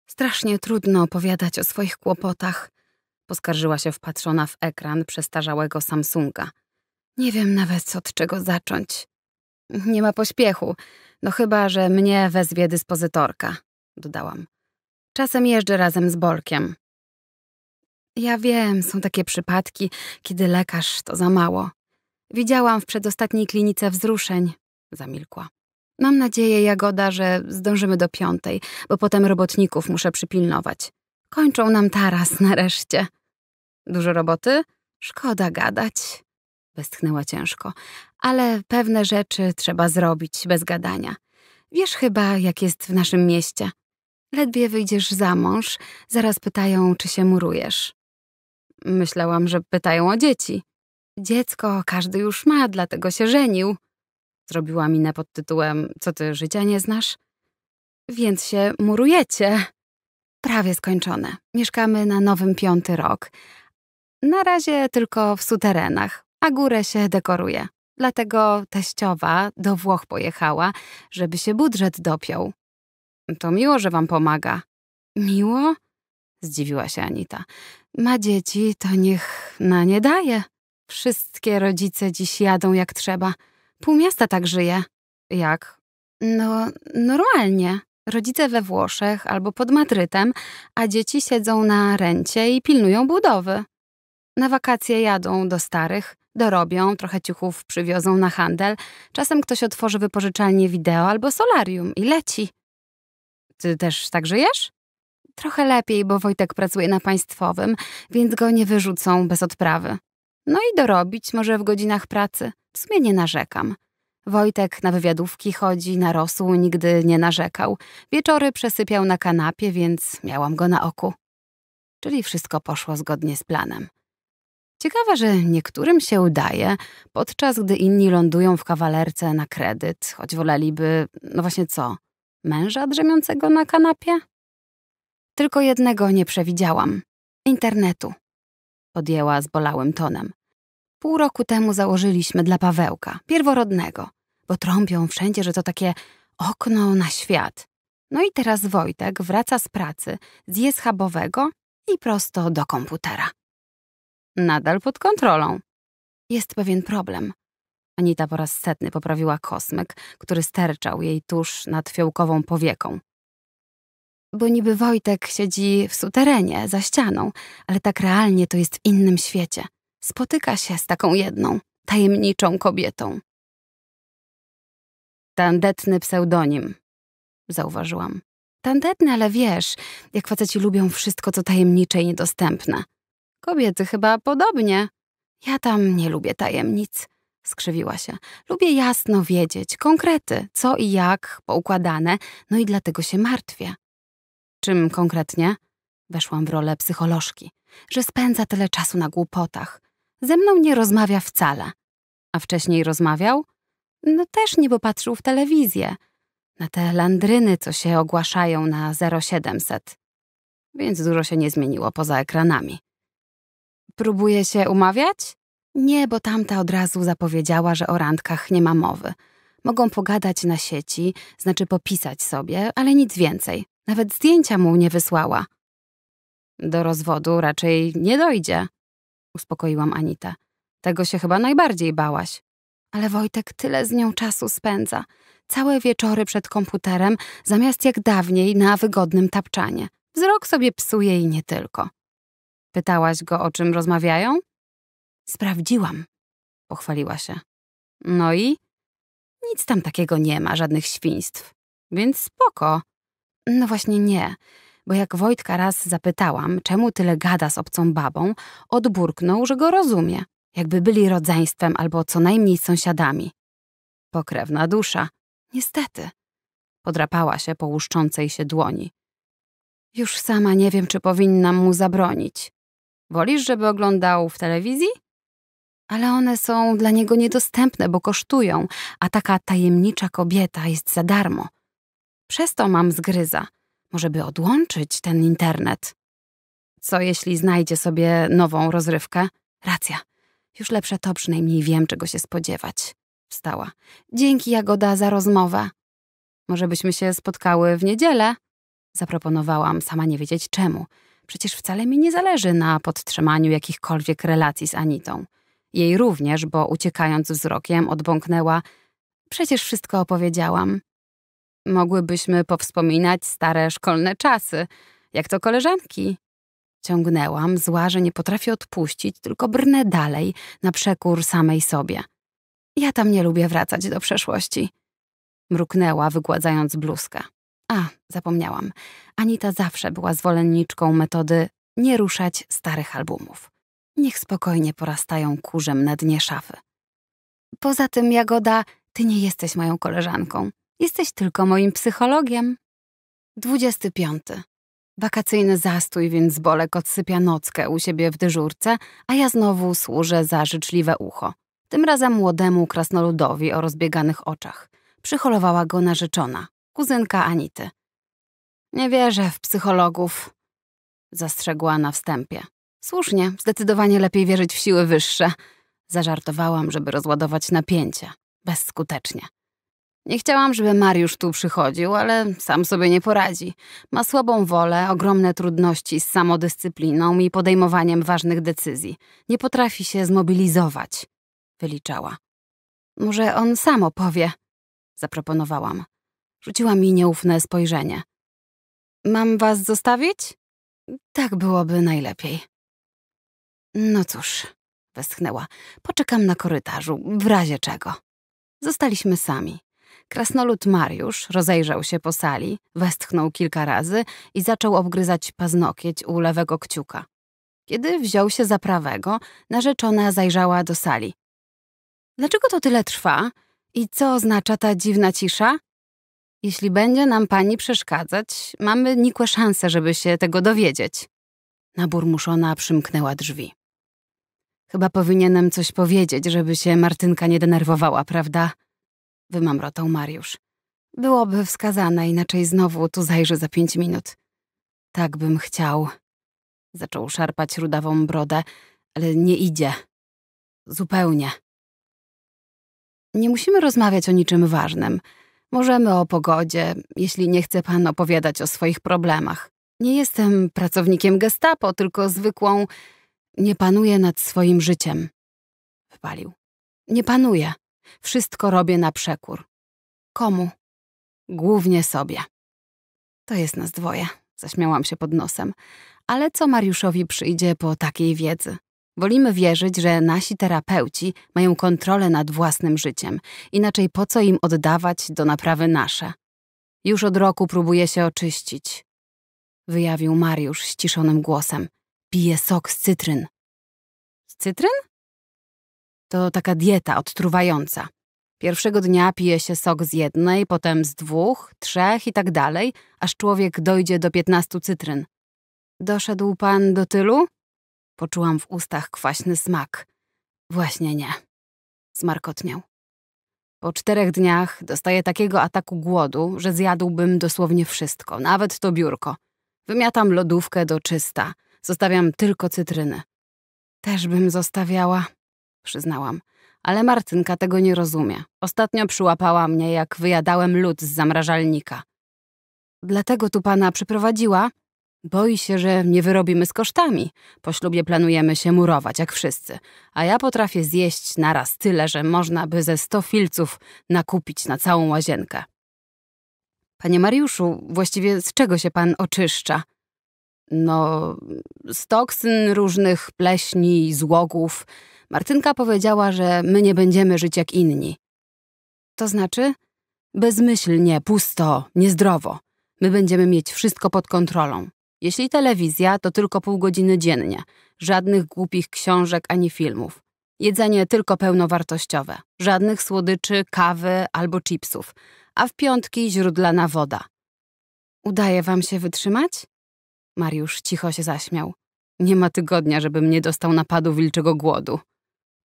Strasznie trudno opowiadać o swoich kłopotach, poskarżyła się wpatrzona w ekran przestarzałego Samsunga. Nie wiem nawet od czego zacząć. Nie ma pośpiechu, no chyba, że mnie wezwie dyspozytorka, dodałam. Czasem jeżdżę razem z Borkiem. Ja wiem, są takie przypadki, kiedy lekarz to za mało. Widziałam w przedostatniej klinice wzruszeń. Zamilkła. Mam nadzieję, Jagoda, że zdążymy do piątej, bo potem robotników muszę przypilnować. Kończą nam taras nareszcie. Dużo roboty? Szkoda gadać. Westchnęła ciężko. Ale pewne rzeczy trzeba zrobić bez gadania. Wiesz chyba, jak jest w naszym mieście. Ledwie wyjdziesz za mąż, zaraz pytają, czy się murujesz. Myślałam, że pytają o dzieci. Dziecko każdy już ma, dlatego się żenił. Zrobiła minę pod tytułem Co ty życia nie znasz? Więc się murujecie. Prawie skończone. Mieszkamy na nowym piąty rok. Na razie tylko w suterenach, a górę się dekoruje. Dlatego teściowa do Włoch pojechała, żeby się budżet dopiął. To miło, że wam pomaga. Miło? Zdziwiła się Anita. Ma dzieci, to niech na nie daje. Wszystkie rodzice dziś jadą jak trzeba. Pół miasta tak żyje. Jak? No, normalnie. Rodzice we Włoszech albo pod Madrytem, a dzieci siedzą na rencie i pilnują budowy. Na wakacje jadą do starych, dorobią, trochę ciuchów przywiozą na handel. Czasem ktoś otworzy wypożyczalnię wideo albo solarium i leci. Ty też tak żyjesz? Trochę lepiej, bo Wojtek pracuje na państwowym, więc go nie wyrzucą bez odprawy. No i dorobić może w godzinach pracy. W sumie nie narzekam. Wojtek na wywiadówki chodzi, na rosół nigdy nie narzekał. Wieczory przesypiał na kanapie, więc miałam go na oku. Czyli wszystko poszło zgodnie z planem. Ciekawe, że niektórym się udaje, podczas gdy inni lądują w kawalerce na kredyt, choć woleliby, no właśnie co, męża drzemiącego na kanapie? Tylko jednego nie przewidziałam internetu. Podjęła zbolałym tonem. Pół roku temu założyliśmy dla Pawełka, pierworodnego, bo trąbią wszędzie, że to takie okno na świat. No i teraz Wojtek wraca z pracy, z schabowego i prosto do komputera. Nadal pod kontrolą. Jest pewien problem. Anita po raz setny poprawiła kosmyk, który sterczał jej tuż nad fiołkową powieką bo niby Wojtek siedzi w suterenie, za ścianą, ale tak realnie to jest w innym świecie. Spotyka się z taką jedną, tajemniczą kobietą. Tandetny pseudonim, zauważyłam. Tandetny, ale wiesz, jak faceci lubią wszystko, co tajemnicze i niedostępne. Kobiety chyba podobnie. Ja tam nie lubię tajemnic, skrzywiła się. Lubię jasno wiedzieć, konkrety, co i jak, poukładane, no i dlatego się martwię. Czym konkretnie? Weszłam w rolę psycholożki, że spędza tyle czasu na głupotach. Ze mną nie rozmawia wcale. A wcześniej rozmawiał? No też nie, bo patrzył w telewizję. Na te landryny, co się ogłaszają na 0700. Więc dużo się nie zmieniło poza ekranami. Próbuje się umawiać? Nie, bo tamta od razu zapowiedziała, że o randkach nie ma mowy. Mogą pogadać na sieci, znaczy popisać sobie, ale nic więcej. Nawet zdjęcia mu nie wysłała. Do rozwodu raczej nie dojdzie, uspokoiłam Anitę. Tego się chyba najbardziej bałaś. Ale Wojtek tyle z nią czasu spędza. Całe wieczory przed komputerem, zamiast jak dawniej na wygodnym tapczanie. Wzrok sobie psuje i nie tylko. Pytałaś go, o czym rozmawiają? Sprawdziłam, pochwaliła się. No i? Nic tam takiego nie ma, żadnych świństw. Więc spoko. No właśnie nie, bo jak Wojtka raz zapytałam, czemu tyle gada z obcą babą, odburknął, że go rozumie, jakby byli rodzeństwem albo co najmniej sąsiadami. Pokrewna dusza. Niestety. Podrapała się po łuszczącej się dłoni. Już sama nie wiem, czy powinnam mu zabronić. Wolisz, żeby oglądał w telewizji? Ale one są dla niego niedostępne, bo kosztują, a taka tajemnicza kobieta jest za darmo. Przez to mam zgryza. Może by odłączyć ten internet. Co jeśli znajdzie sobie nową rozrywkę? Racja. Już lepsze to przynajmniej wiem, czego się spodziewać. Wstała. Dzięki, Jagoda, za rozmowę. Może byśmy się spotkały w niedzielę? Zaproponowałam, sama nie wiedzieć czemu. Przecież wcale mi nie zależy na podtrzymaniu jakichkolwiek relacji z Anitą. Jej również, bo uciekając wzrokiem odbąknęła. Przecież wszystko opowiedziałam. Mogłybyśmy powspominać stare szkolne czasy, jak to koleżanki. Ciągnęłam, zła, że nie potrafię odpuścić, tylko brnę dalej, na przekór samej sobie. Ja tam nie lubię wracać do przeszłości. Mruknęła, wygładzając bluzkę. A, zapomniałam. Anita zawsze była zwolenniczką metody nie ruszać starych albumów. Niech spokojnie porastają kurzem na dnie szafy. Poza tym, Jagoda, ty nie jesteś moją koleżanką. Jesteś tylko moim psychologiem. 25. Wakacyjny zastój, więc Bolek odsypia nockę u siebie w dyżurce, a ja znowu służę za życzliwe ucho. Tym razem młodemu krasnoludowi o rozbieganych oczach. Przyholowała go narzeczona, kuzynka Anity. Nie wierzę w psychologów, zastrzegła na wstępie. Słusznie, zdecydowanie lepiej wierzyć w siły wyższe. Zażartowałam, żeby rozładować napięcie. Bezskutecznie. Nie chciałam, żeby Mariusz tu przychodził, ale sam sobie nie poradzi. Ma słabą wolę, ogromne trudności z samodyscypliną i podejmowaniem ważnych decyzji. Nie potrafi się zmobilizować, wyliczała. Może on sam opowie, zaproponowałam. Rzuciła mi nieufne spojrzenie. Mam was zostawić? Tak byłoby najlepiej. No cóż, westchnęła. Poczekam na korytarzu, w razie czego. Zostaliśmy sami. Krasnolud Mariusz rozejrzał się po sali, westchnął kilka razy i zaczął obgryzać paznokieć u lewego kciuka. Kiedy wziął się za prawego, narzeczona zajrzała do sali. Dlaczego to tyle trwa? I co oznacza ta dziwna cisza? Jeśli będzie nam pani przeszkadzać, mamy nikłe szanse, żeby się tego dowiedzieć. Naburmuszona przymknęła drzwi. Chyba powinienem coś powiedzieć, żeby się Martynka nie denerwowała, prawda? wymamrotał Mariusz. Byłoby wskazane, inaczej znowu tu zajrzę za pięć minut. Tak bym chciał. Zaczął szarpać rudawą brodę, ale nie idzie. Zupełnie. Nie musimy rozmawiać o niczym ważnym. Możemy o pogodzie, jeśli nie chce pan opowiadać o swoich problemach. Nie jestem pracownikiem gestapo, tylko zwykłą. Nie panuję nad swoim życiem. Wypalił. Nie panuję. Wszystko robię na przekór. Komu? Głównie sobie. To jest nas dwoje, zaśmiałam się pod nosem. Ale co Mariuszowi przyjdzie po takiej wiedzy? Wolimy wierzyć, że nasi terapeuci mają kontrolę nad własnym życiem, inaczej po co im oddawać do naprawy nasze? Już od roku próbuję się oczyścić. Wyjawił Mariusz ściszonym głosem. Pije sok z cytryn. Z cytryn? To taka dieta odtruwająca. Pierwszego dnia pije się sok z jednej, potem z dwóch, trzech i tak dalej, aż człowiek dojdzie do piętnastu cytryn. Doszedł pan do tylu? Poczułam w ustach kwaśny smak. Właśnie nie. Zmarkotniał. Po czterech dniach dostaję takiego ataku głodu, że zjadłbym dosłownie wszystko, nawet to biurko. Wymiatam lodówkę do czysta. Zostawiam tylko cytryny. Też bym zostawiała przyznałam. Ale Martynka tego nie rozumie. Ostatnio przyłapała mnie, jak wyjadałem lód z zamrażalnika. Dlatego tu pana przyprowadziła? Boi się, że nie wyrobimy z kosztami. Po ślubie planujemy się murować, jak wszyscy. A ja potrafię zjeść naraz tyle, że można by ze sto filców nakupić na całą łazienkę. Panie Mariuszu, właściwie z czego się pan oczyszcza? No, z toksyn różnych pleśni, złogów, Martynka powiedziała, że my nie będziemy żyć jak inni. To znaczy? Bezmyślnie, pusto, niezdrowo. My będziemy mieć wszystko pod kontrolą. Jeśli telewizja, to tylko pół godziny dziennie. Żadnych głupich książek ani filmów. Jedzenie tylko pełnowartościowe. Żadnych słodyczy, kawy albo chipsów. A w piątki źródlana woda. Udaje wam się wytrzymać? Mariusz cicho się zaśmiał. Nie ma tygodnia, żebym nie dostał napadu wilczego głodu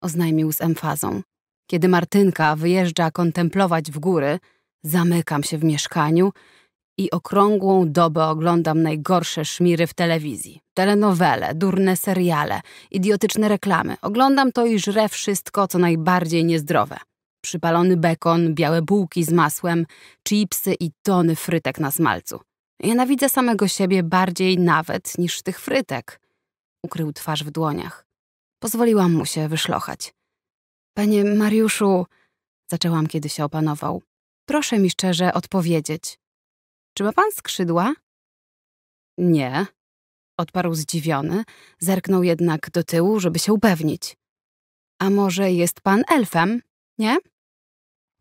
oznajmił z emfazą. Kiedy Martynka wyjeżdża kontemplować w góry, zamykam się w mieszkaniu i okrągłą dobę oglądam najgorsze szmiry w telewizji. Telenowele, durne seriale, idiotyczne reklamy. Oglądam to i żrę wszystko, co najbardziej niezdrowe. Przypalony bekon, białe bułki z masłem, chipsy i tony frytek na smalcu. Nienawidzę samego siebie bardziej nawet niż tych frytek. Ukrył twarz w dłoniach. Pozwoliłam mu się wyszlochać. Panie Mariuszu, zaczęłam, kiedy się opanował. Proszę mi szczerze odpowiedzieć. Czy ma pan skrzydła? Nie, odparł zdziwiony, zerknął jednak do tyłu, żeby się upewnić. A może jest pan elfem, nie?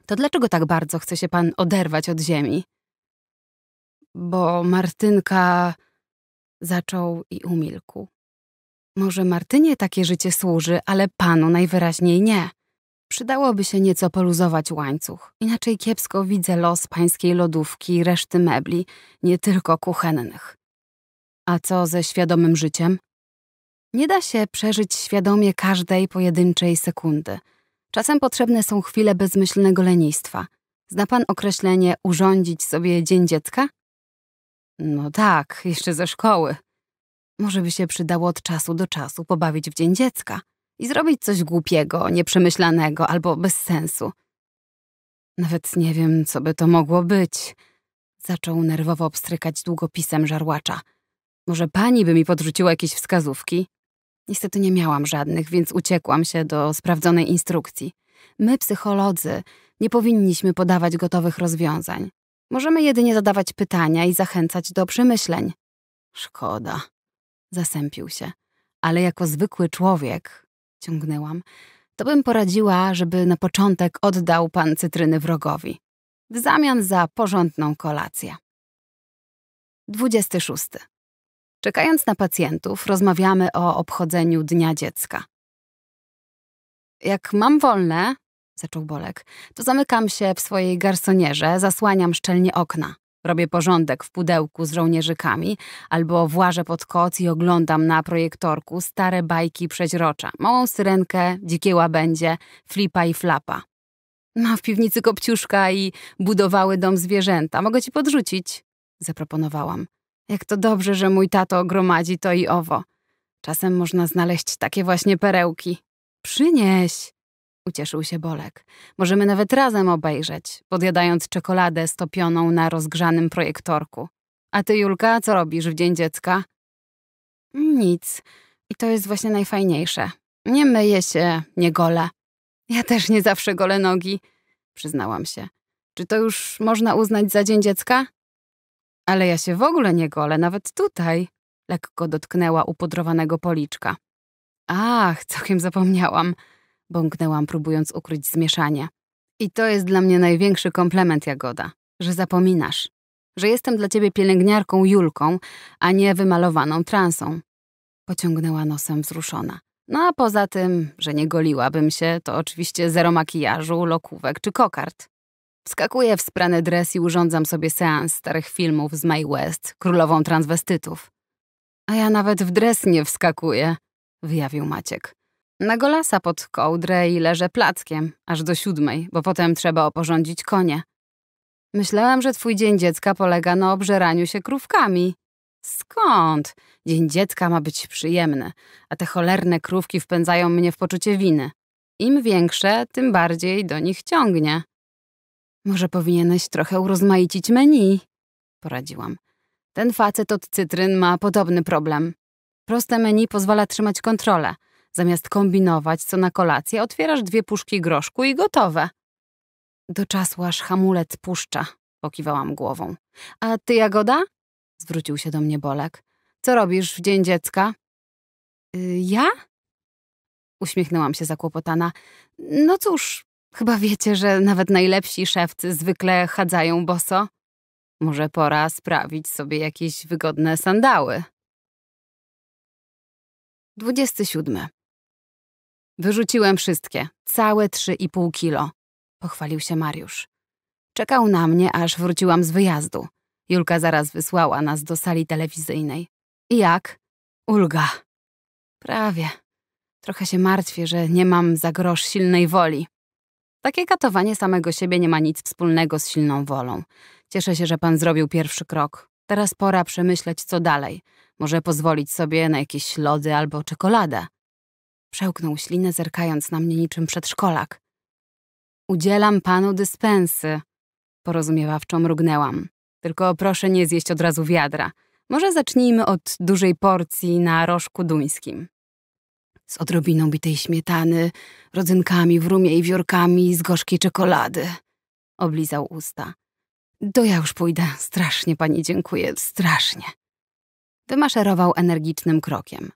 To dlaczego tak bardzo chce się pan oderwać od ziemi? Bo Martynka zaczął i umilkł. Może Martynie takie życie służy, ale panu najwyraźniej nie. Przydałoby się nieco poluzować łańcuch. Inaczej kiepsko widzę los pańskiej lodówki i reszty mebli, nie tylko kuchennych. A co ze świadomym życiem? Nie da się przeżyć świadomie każdej pojedynczej sekundy. Czasem potrzebne są chwile bezmyślnego lenistwa. Zna pan określenie urządzić sobie dzień dziecka? No tak, jeszcze ze szkoły. Może by się przydało od czasu do czasu pobawić w dzień dziecka i zrobić coś głupiego, nieprzemyślanego albo bez sensu. Nawet nie wiem, co by to mogło być. Zaczął nerwowo obstrykać długopisem żarłacza. Może pani by mi podrzuciła jakieś wskazówki? Niestety nie miałam żadnych, więc uciekłam się do sprawdzonej instrukcji. My, psycholodzy, nie powinniśmy podawać gotowych rozwiązań. Możemy jedynie zadawać pytania i zachęcać do przemyśleń. Szkoda. Zasępił się. Ale jako zwykły człowiek, ciągnęłam, to bym poradziła, żeby na początek oddał pan cytryny wrogowi. W zamian za porządną kolację. 26. Czekając na pacjentów, rozmawiamy o obchodzeniu Dnia Dziecka. Jak mam wolne, zaczął Bolek, to zamykam się w swojej garsonierze, zasłaniam szczelnie okna. Robię porządek w pudełku z żołnierzykami, albo włażę pod koc i oglądam na projektorku stare bajki przeźrocza, małą syrenkę, dzikie łabędzie, flipa i flapa. Ma w piwnicy kopciuszka i budowały dom zwierzęta. Mogę ci podrzucić, zaproponowałam. Jak to dobrze, że mój tato gromadzi to i owo. Czasem można znaleźć takie właśnie perełki. Przynieś, ucieszył się Bolek. Możemy nawet razem obejrzeć, podjadając czekoladę stopioną na rozgrzanym projektorku. A ty, Julka, co robisz w Dzień Dziecka? Nic. I to jest właśnie najfajniejsze. Nie myję się, nie golę. Ja też nie zawsze golę nogi, przyznałam się. Czy to już można uznać za Dzień Dziecka? Ale ja się w ogóle nie golę, nawet tutaj. Lekko dotknęła upodrowanego policzka. Ach, całkiem zapomniałam bąknęłam, próbując ukryć zmieszanie. I to jest dla mnie największy komplement, Jagoda, że zapominasz, że jestem dla ciebie pielęgniarką Julką, a nie wymalowaną transą. Pociągnęła nosem wzruszona. No a poza tym, że nie goliłabym się, to oczywiście zero makijażu, lokówek czy kokard. Wskakuję w sprany dres i urządzam sobie seans starych filmów z May West, królową transwestytów. A ja nawet w dres nie wskakuję, wyjawił Maciek. Na golasa pod kołdrę i leżę plackiem, aż do siódmej, bo potem trzeba oporządzić konie. Myślałam, że twój dzień dziecka polega na obżeraniu się krówkami. Skąd? Dzień dziecka ma być przyjemny, a te cholerne krówki wpędzają mnie w poczucie winy. Im większe, tym bardziej do nich ciągnie. Może powinieneś trochę urozmaicić menu, poradziłam. Ten facet od cytryn ma podobny problem. Proste menu pozwala trzymać kontrolę, Zamiast kombinować co na kolację, otwierasz dwie puszki groszku i gotowe. Do czasu aż hamulec puszcza, pokiwałam głową. A ty, Jagoda? Zwrócił się do mnie Bolek. Co robisz w dzień dziecka? Y ja? Uśmiechnęłam się zakłopotana. No cóż, chyba wiecie, że nawet najlepsi szewcy zwykle chadzają boso. Może pora sprawić sobie jakieś wygodne sandały. 27. Wyrzuciłem wszystkie, całe trzy i pół kilo, pochwalił się Mariusz. Czekał na mnie, aż wróciłam z wyjazdu. Julka zaraz wysłała nas do sali telewizyjnej. I jak? Ulga. Prawie. Trochę się martwię, że nie mam za grosz silnej woli. Takie katowanie samego siebie nie ma nic wspólnego z silną wolą. Cieszę się, że pan zrobił pierwszy krok. Teraz pora przemyśleć, co dalej. Może pozwolić sobie na jakieś lody albo czekoladę. Przełknął ślinę, zerkając na mnie niczym przedszkolak. Udzielam panu dyspensy, porozumiewawczo mrugnęłam. Tylko proszę nie zjeść od razu wiadra. Może zacznijmy od dużej porcji na rożku duńskim. Z odrobiną bitej śmietany, rodzynkami w rumie i wiórkami z gorzkiej czekolady. Oblizał usta. To ja już pójdę. Strasznie pani dziękuję, strasznie. Wymaszerował energicznym krokiem.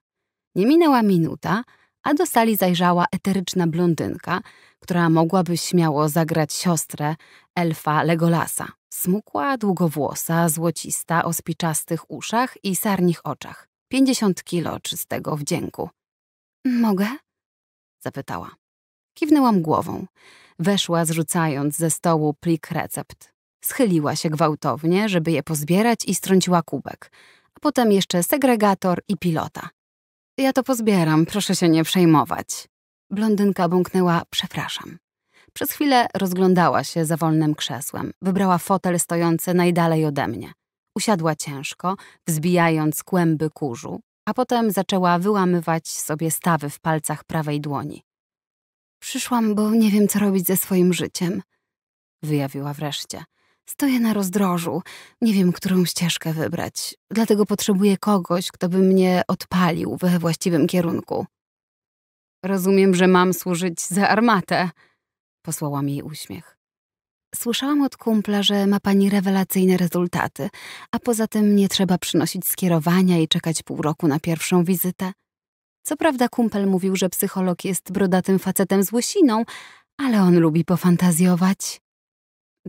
Nie minęła minuta, a do sali zajrzała eteryczna blondynka, która mogłaby śmiało zagrać siostrę elfa Legolasa. Smukła, długowłosa, złocista, o spiczastych uszach i sarnich oczach. Pięćdziesiąt kilo czystego wdzięku. Mogę? zapytała. Kiwnęłam głową. Weszła, zrzucając ze stołu plik recept. Schyliła się gwałtownie, żeby je pozbierać i strąciła kubek, a potem jeszcze segregator i pilota. Ja to pozbieram, proszę się nie przejmować. Blondynka bąknęła, przepraszam. Przez chwilę rozglądała się za wolnym krzesłem. Wybrała fotel stojący najdalej ode mnie. Usiadła ciężko, wzbijając kłęby kurzu, a potem zaczęła wyłamywać sobie stawy w palcach prawej dłoni. Przyszłam, bo nie wiem, co robić ze swoim życiem, wyjawiła wreszcie. Stoję na rozdrożu, nie wiem, którą ścieżkę wybrać, dlatego potrzebuję kogoś, kto by mnie odpalił we właściwym kierunku. Rozumiem, że mam służyć za armatę, posłałam jej uśmiech. Słyszałam od kumpla, że ma pani rewelacyjne rezultaty, a poza tym nie trzeba przynosić skierowania i czekać pół roku na pierwszą wizytę. Co prawda kumpel mówił, że psycholog jest brodatym facetem z łysiną, ale on lubi pofantazjować.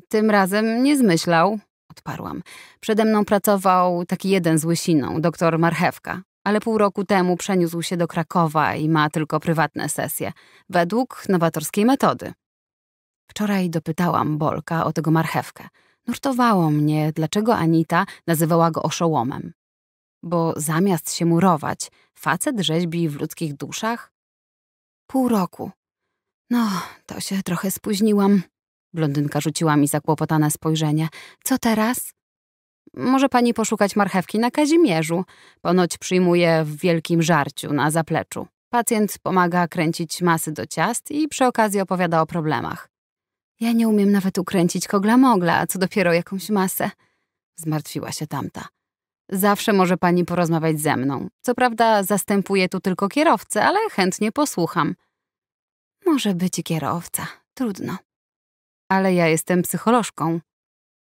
Tym razem nie zmyślał, odparłam. Przede mną pracował taki jeden z łysiną, doktor Marchewka, ale pół roku temu przeniósł się do Krakowa i ma tylko prywatne sesje, według nowatorskiej metody. Wczoraj dopytałam Bolka o tego marchewkę. Nurtowało mnie, dlaczego Anita nazywała go oszołomem. Bo zamiast się murować, facet rzeźbi w ludzkich duszach? Pół roku. No, to się trochę spóźniłam. Blondynka rzuciła mi zakłopotane spojrzenie. Co teraz? Może pani poszukać marchewki na Kazimierzu. Ponoć przyjmuje w wielkim żarciu na zapleczu. Pacjent pomaga kręcić masy do ciast i przy okazji opowiada o problemach. Ja nie umiem nawet ukręcić kogla-mogla, a co dopiero jakąś masę. Zmartwiła się tamta. Zawsze może pani porozmawiać ze mną. Co prawda zastępuję tu tylko kierowcę, ale chętnie posłucham. Może być kierowca. Trudno. Ale ja jestem psycholożką,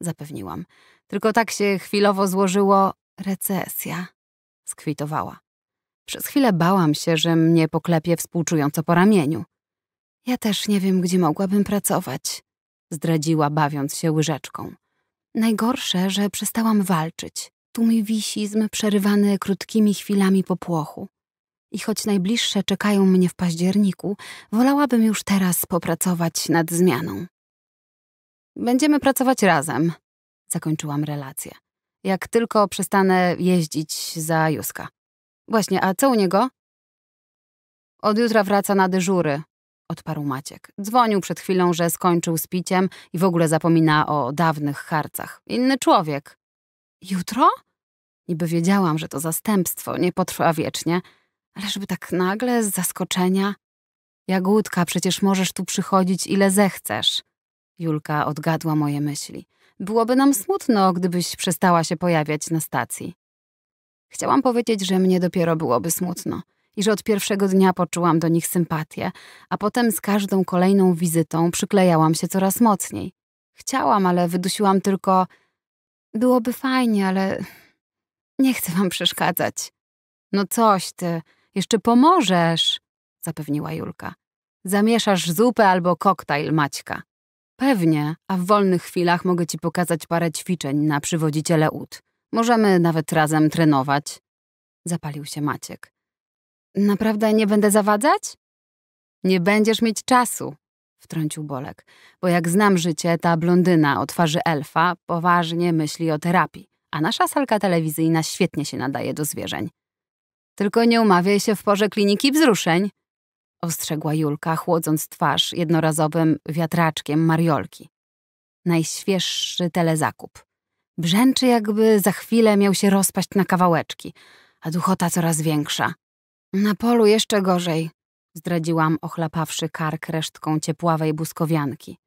zapewniłam. Tylko tak się chwilowo złożyło recesja, skwitowała. Przez chwilę bałam się, że mnie poklepie współczująco po ramieniu. Ja też nie wiem, gdzie mogłabym pracować, zdradziła, bawiąc się łyżeczką. Najgorsze, że przestałam walczyć. Tu mi wisizm przerywany krótkimi chwilami popłochu. I choć najbliższe czekają mnie w październiku, wolałabym już teraz popracować nad zmianą. Będziemy pracować razem, zakończyłam relację. Jak tylko przestanę jeździć za Józka. Właśnie, a co u niego? Od jutra wraca na dyżury, odparł Maciek. Dzwonił przed chwilą, że skończył z piciem i w ogóle zapomina o dawnych harcach. Inny człowiek. Jutro? Niby wiedziałam, że to zastępstwo nie potrwa wiecznie, ale żeby tak nagle, z zaskoczenia. Jagódka, przecież możesz tu przychodzić ile zechcesz. Julka odgadła moje myśli. Byłoby nam smutno, gdybyś przestała się pojawiać na stacji. Chciałam powiedzieć, że mnie dopiero byłoby smutno i że od pierwszego dnia poczułam do nich sympatię, a potem z każdą kolejną wizytą przyklejałam się coraz mocniej. Chciałam, ale wydusiłam tylko byłoby fajnie, ale nie chcę wam przeszkadzać. No coś ty, jeszcze pomożesz, zapewniła Julka. Zamieszasz zupę albo koktajl Maćka. Pewnie, a w wolnych chwilach mogę ci pokazać parę ćwiczeń na przywodziciele ud. Możemy nawet razem trenować. Zapalił się Maciek. Naprawdę nie będę zawadzać? Nie będziesz mieć czasu, wtrącił Bolek, bo jak znam życie, ta blondyna o twarzy elfa poważnie myśli o terapii, a nasza salka telewizyjna świetnie się nadaje do zwierzeń. Tylko nie umawiaj się w porze kliniki wzruszeń, ostrzegła Julka, chłodząc twarz jednorazowym wiatraczkiem mariolki. Najświeższy telezakup. Brzęczy jakby za chwilę miał się rozpaść na kawałeczki, a duchota coraz większa. Na polu jeszcze gorzej, zdradziłam, ochlapawszy kark resztką ciepławej buskowianki.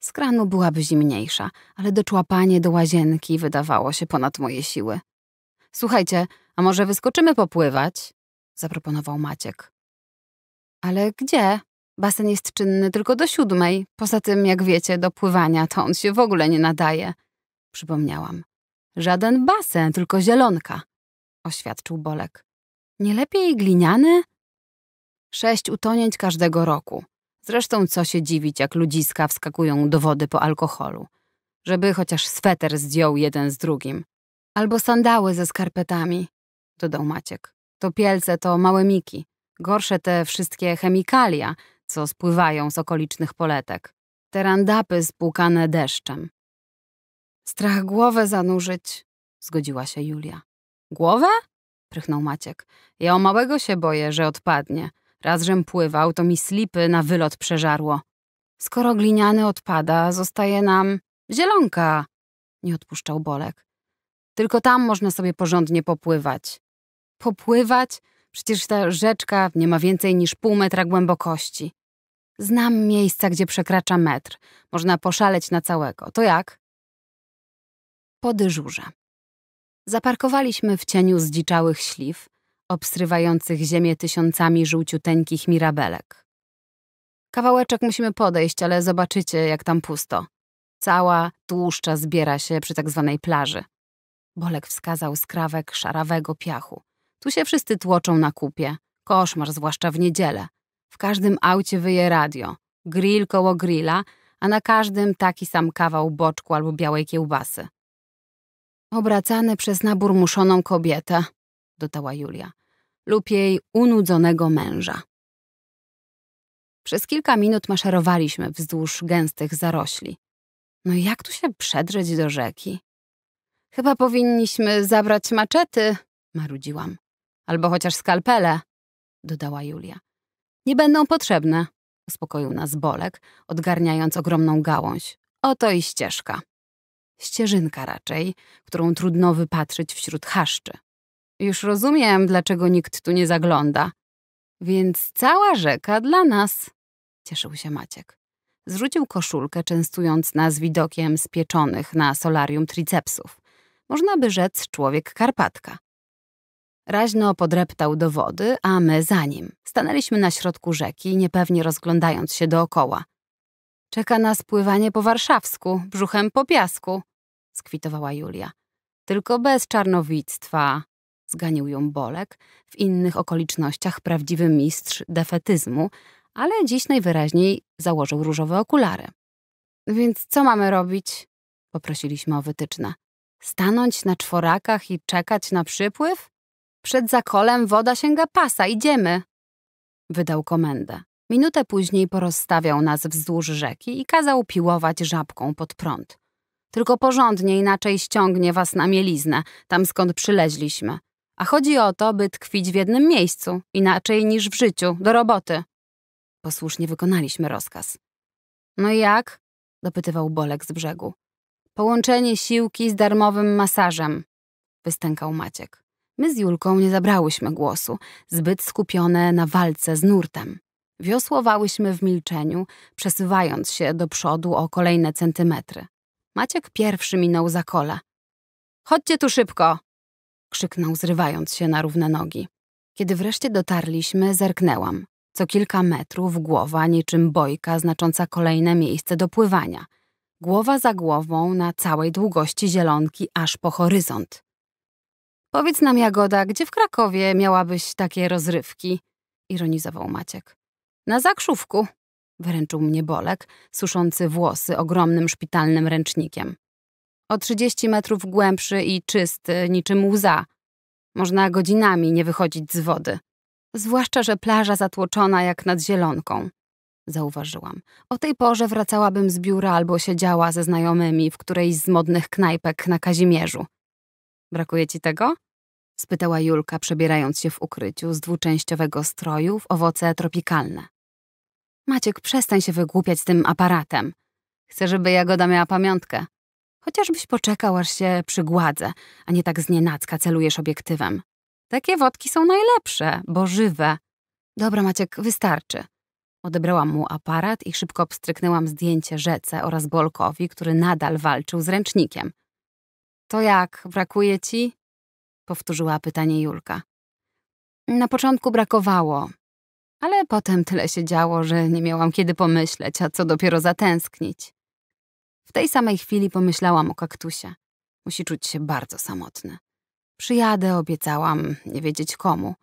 Z kranu byłaby zimniejsza, ale doczłapanie do łazienki wydawało się ponad moje siły. Słuchajcie, a może wyskoczymy popływać? zaproponował Maciek. Ale gdzie? Basen jest czynny tylko do siódmej. Poza tym, jak wiecie, do pływania to on się w ogóle nie nadaje. Przypomniałam. Żaden basen, tylko zielonka, oświadczył Bolek. Nie lepiej gliniany? Sześć utonięć każdego roku. Zresztą co się dziwić, jak ludziska wskakują do wody po alkoholu. Żeby chociaż sweter zdjął jeden z drugim. Albo sandały ze skarpetami, dodał Maciek. To pielce to małe miki. Gorsze te wszystkie chemikalia, co spływają z okolicznych poletek. Te randapy spłukane deszczem. Strach głowę zanurzyć, zgodziła się Julia. Głowę? prychnął Maciek. Ja o małego się boję, że odpadnie. Raz żem pływał, to mi slipy na wylot przeżarło. Skoro gliniany odpada, zostaje nam zielonka, nie odpuszczał Bolek. Tylko tam można sobie porządnie popływać. Popływać? Przecież ta rzeczka nie ma więcej niż pół metra głębokości. Znam miejsca, gdzie przekracza metr. Można poszaleć na całego. To jak? Po dyżurze. Zaparkowaliśmy w cieniu zdziczałych śliw, obsrywających ziemię tysiącami żółciuteńkich mirabelek. Kawałeczek musimy podejść, ale zobaczycie, jak tam pusto. Cała tłuszcza zbiera się przy tak zwanej plaży. Bolek wskazał skrawek szarawego piachu. Tu się wszyscy tłoczą na kupie. Koszmar, zwłaszcza w niedzielę. W każdym aucie wyje radio. Grill koło grilla, a na każdym taki sam kawał boczku albo białej kiełbasy. Obracane przez naburmuszoną muszoną kobietę, dodała Julia, lub jej unudzonego męża. Przez kilka minut maszerowaliśmy wzdłuż gęstych zarośli. No jak tu się przedrzeć do rzeki? Chyba powinniśmy zabrać maczety, marudziłam. Albo chociaż skalpele, dodała Julia. Nie będą potrzebne, uspokoił nas Bolek, odgarniając ogromną gałąź. Oto i ścieżka. Ścieżynka raczej, którą trudno wypatrzyć wśród chaszczy. Już rozumiem, dlaczego nikt tu nie zagląda. Więc cała rzeka dla nas, cieszył się Maciek. Zrzucił koszulkę, częstując nas widokiem spieczonych na solarium tricepsów. Można by rzec człowiek Karpatka. Raźno podreptał do wody, a my za nim. Stanęliśmy na środku rzeki, niepewnie rozglądając się dookoła. Czeka nas pływanie po warszawsku, brzuchem po piasku, skwitowała Julia. Tylko bez czarnowictwa, zganił ją Bolek, w innych okolicznościach prawdziwy mistrz defetyzmu, ale dziś najwyraźniej założył różowe okulary. Więc co mamy robić? Poprosiliśmy o wytyczne. Stanąć na czworakach i czekać na przypływ? Przed zakolem woda sięga pasa, idziemy. Wydał komendę. Minutę później porozstawiał nas wzdłuż rzeki i kazał piłować żabką pod prąd. Tylko porządnie, inaczej ściągnie was na mieliznę, tam skąd przyleźliśmy. A chodzi o to, by tkwić w jednym miejscu, inaczej niż w życiu, do roboty. Posłusznie wykonaliśmy rozkaz. No i jak? dopytywał Bolek z brzegu. Połączenie siłki z darmowym masażem, wystękał Maciek. My z Julką nie zabrałyśmy głosu, zbyt skupione na walce z nurtem. Wiosłowałyśmy w milczeniu, przesuwając się do przodu o kolejne centymetry. Maciek pierwszy minął za kole. Chodźcie tu szybko! krzyknął, zrywając się na równe nogi. Kiedy wreszcie dotarliśmy, zerknęłam. Co kilka metrów głowa niczym bojka znacząca kolejne miejsce do pływania. Głowa za głową na całej długości zielonki aż po horyzont. Powiedz nam, Jagoda, gdzie w Krakowie miałabyś takie rozrywki? Ironizował Maciek. Na zakrzówku. Wyręczył mnie Bolek, suszący włosy ogromnym szpitalnym ręcznikiem. O trzydzieści metrów głębszy i czysty, niczym łza. Można godzinami nie wychodzić z wody. Zwłaszcza, że plaża zatłoczona jak nad zielonką. Zauważyłam. O tej porze wracałabym z biura albo siedziała ze znajomymi w którejś z modnych knajpek na Kazimierzu. Brakuje ci tego? spytała Julka, przebierając się w ukryciu z dwuczęściowego stroju w owoce tropikalne. Maciek, przestań się wygłupiać z tym aparatem. Chcę, żeby Jagoda miała pamiątkę. Chociażbyś poczekał, aż się przygładzę, a nie tak znienacka celujesz obiektywem. Takie wodki są najlepsze, bo żywe. Dobra, Maciek, wystarczy. Odebrałam mu aparat i szybko pstryknęłam zdjęcie rzece oraz Bolkowi, który nadal walczył z ręcznikiem. To jak, brakuje ci? powtórzyła pytanie Julka. Na początku brakowało, ale potem tyle się działo, że nie miałam kiedy pomyśleć, a co dopiero zatęsknić. W tej samej chwili pomyślałam o kaktusie. Musi czuć się bardzo samotny. Przyjadę, obiecałam, nie wiedzieć komu.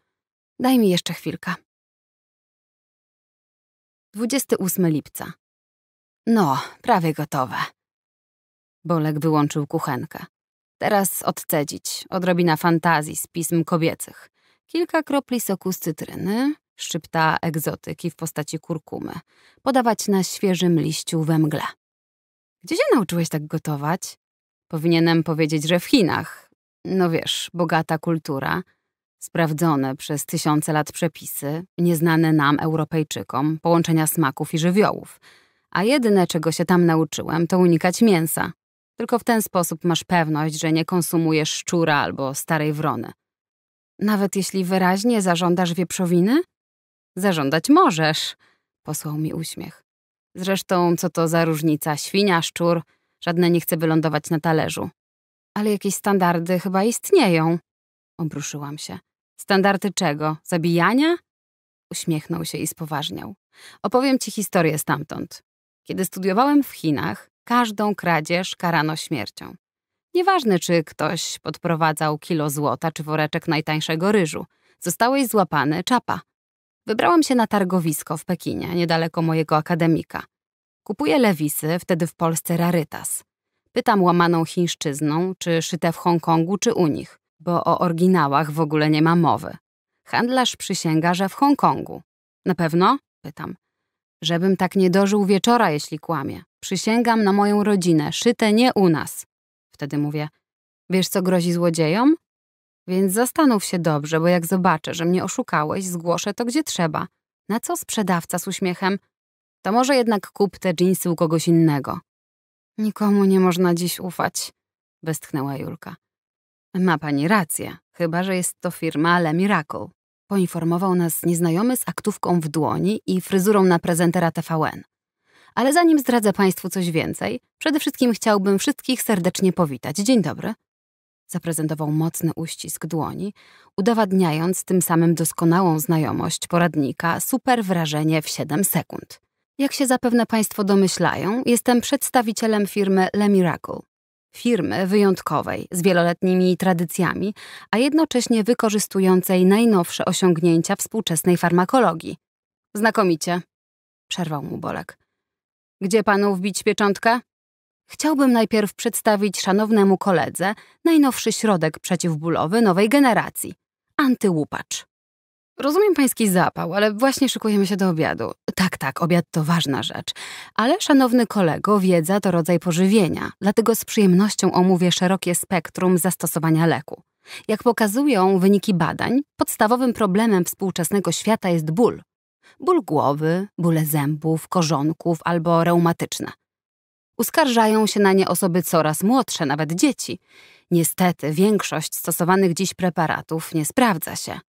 Daj mi jeszcze chwilkę. 28 lipca. No, prawie gotowe. Bolek wyłączył kuchenkę. Teraz odcedzić odrobina fantazji z pism kobiecych, kilka kropli soku z cytryny, szczypta egzotyki w postaci kurkumy, podawać na świeżym liściu we mgle. Gdzie się nauczyłeś tak gotować? Powinienem powiedzieć, że w Chinach. No wiesz, bogata kultura, sprawdzone przez tysiące lat przepisy, nieznane nam, Europejczykom, połączenia smaków i żywiołów. A jedyne, czego się tam nauczyłem, to unikać mięsa. Tylko w ten sposób masz pewność, że nie konsumujesz szczura albo starej wrony. Nawet jeśli wyraźnie zażądasz wieprzowiny? Zażądać możesz, posłał mi uśmiech. Zresztą, co to za różnica? Świnia, szczur, żadne nie chce wylądować na talerzu. Ale jakieś standardy chyba istnieją, obruszyłam się. Standardy czego? Zabijania? Uśmiechnął się i spoważniał. Opowiem ci historię stamtąd. Kiedy studiowałem w Chinach, Każdą kradzież karano śmiercią. Nieważne, czy ktoś podprowadzał kilo złota czy woreczek najtańszego ryżu. Zostałeś złapany, czapa. Wybrałam się na targowisko w Pekinie, niedaleko mojego akademika. Kupuję lewisy, wtedy w Polsce rarytas. Pytam łamaną chińszczyzną, czy szyte w Hongkongu, czy u nich, bo o oryginałach w ogóle nie ma mowy. Handlarz przysięga, że w Hongkongu. Na pewno? Pytam. Żebym tak nie dożył wieczora, jeśli kłamie. Przysięgam na moją rodzinę, szyte nie u nas. Wtedy mówię, wiesz co grozi złodziejom? Więc zastanów się dobrze, bo jak zobaczę, że mnie oszukałeś, zgłoszę to gdzie trzeba. Na co sprzedawca z uśmiechem? To może jednak kup te dżinsy u kogoś innego. Nikomu nie można dziś ufać, westchnęła Julka. Ma pani rację, chyba że jest to firma Le Miracle. Poinformował nas nieznajomy z aktówką w dłoni i fryzurą na prezentera TVN. Ale zanim zdradzę Państwu coś więcej, przede wszystkim chciałbym wszystkich serdecznie powitać. Dzień dobry. Zaprezentował mocny uścisk dłoni, udowadniając tym samym doskonałą znajomość poradnika Super Wrażenie w 7 sekund. Jak się zapewne Państwo domyślają, jestem przedstawicielem firmy Le Miracle, firmy wyjątkowej, z wieloletnimi tradycjami, a jednocześnie wykorzystującej najnowsze osiągnięcia współczesnej farmakologii. Znakomicie, przerwał mu Bolek. Gdzie panu wbić pieczątkę? Chciałbym najpierw przedstawić szanownemu koledze najnowszy środek przeciwbólowy nowej generacji antyłupacz. Rozumiem pański zapał, ale właśnie szykujemy się do obiadu. Tak, tak, obiad to ważna rzecz. Ale, szanowny kolego, wiedza to rodzaj pożywienia, dlatego z przyjemnością omówię szerokie spektrum zastosowania leku. Jak pokazują wyniki badań, podstawowym problemem współczesnego świata jest ból. Ból głowy, bóle zębów, korzonków albo reumatyczne. Uskarżają się na nie osoby coraz młodsze, nawet dzieci. Niestety większość stosowanych dziś preparatów nie sprawdza się.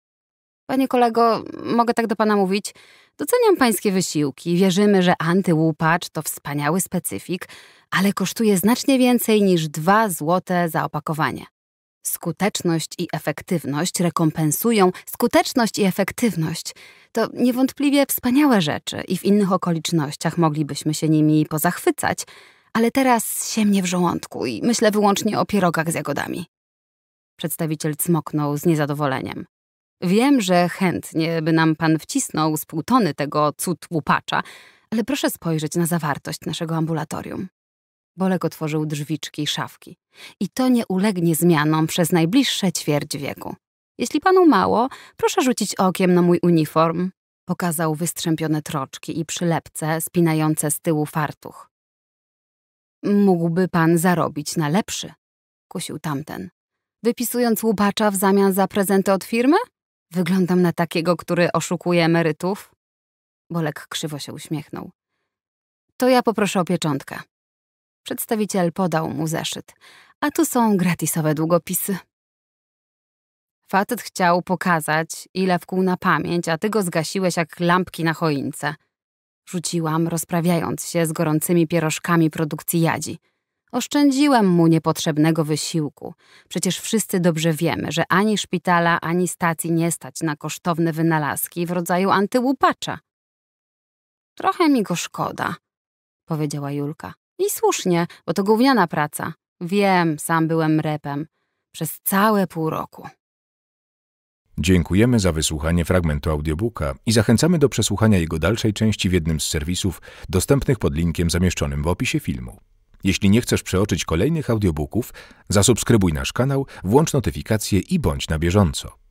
Panie kolego, mogę tak do pana mówić? Doceniam pańskie wysiłki, wierzymy, że antyłupacz to wspaniały specyfik, ale kosztuje znacznie więcej niż 2 złote za opakowanie. Skuteczność i efektywność rekompensują skuteczność i efektywność. To niewątpliwie wspaniałe rzeczy i w innych okolicznościach moglibyśmy się nimi pozachwycać, ale teraz siemnie w żołądku i myślę wyłącznie o pierogach z jagodami. Przedstawiciel cmoknął z niezadowoleniem. Wiem, że chętnie by nam pan wcisnął z pół tony tego cud łupacza, ale proszę spojrzeć na zawartość naszego ambulatorium. Bolek otworzył drzwiczki i szafki. I to nie ulegnie zmianom przez najbliższe ćwierć wieku. Jeśli panu mało, proszę rzucić okiem na mój uniform. Pokazał wystrzępione troczki i przylepce spinające z tyłu fartuch. Mógłby pan zarobić na lepszy, kusił tamten. Wypisując łupacza w zamian za prezenty od firmy? Wyglądam na takiego, który oszukuje emerytów? Bolek krzywo się uśmiechnął. To ja poproszę o pieczątkę. Przedstawiciel podał mu zeszyt. A tu są gratisowe długopisy. Facet chciał pokazać, ile wkół na pamięć, a ty go zgasiłeś jak lampki na choince. Rzuciłam, rozprawiając się z gorącymi pierożkami produkcji jadzi. Oszczędziłem mu niepotrzebnego wysiłku. Przecież wszyscy dobrze wiemy, że ani szpitala, ani stacji nie stać na kosztowne wynalazki w rodzaju antyłupacza. Trochę mi go szkoda, powiedziała Julka. I słusznie, bo to gówniana praca. Wiem, sam byłem repem. Przez całe pół roku. Dziękujemy za wysłuchanie fragmentu audiobooka i zachęcamy do przesłuchania jego dalszej części w jednym z serwisów dostępnych pod linkiem zamieszczonym w opisie filmu. Jeśli nie chcesz przeoczyć kolejnych audiobooków, zasubskrybuj nasz kanał, włącz notyfikacje i bądź na bieżąco.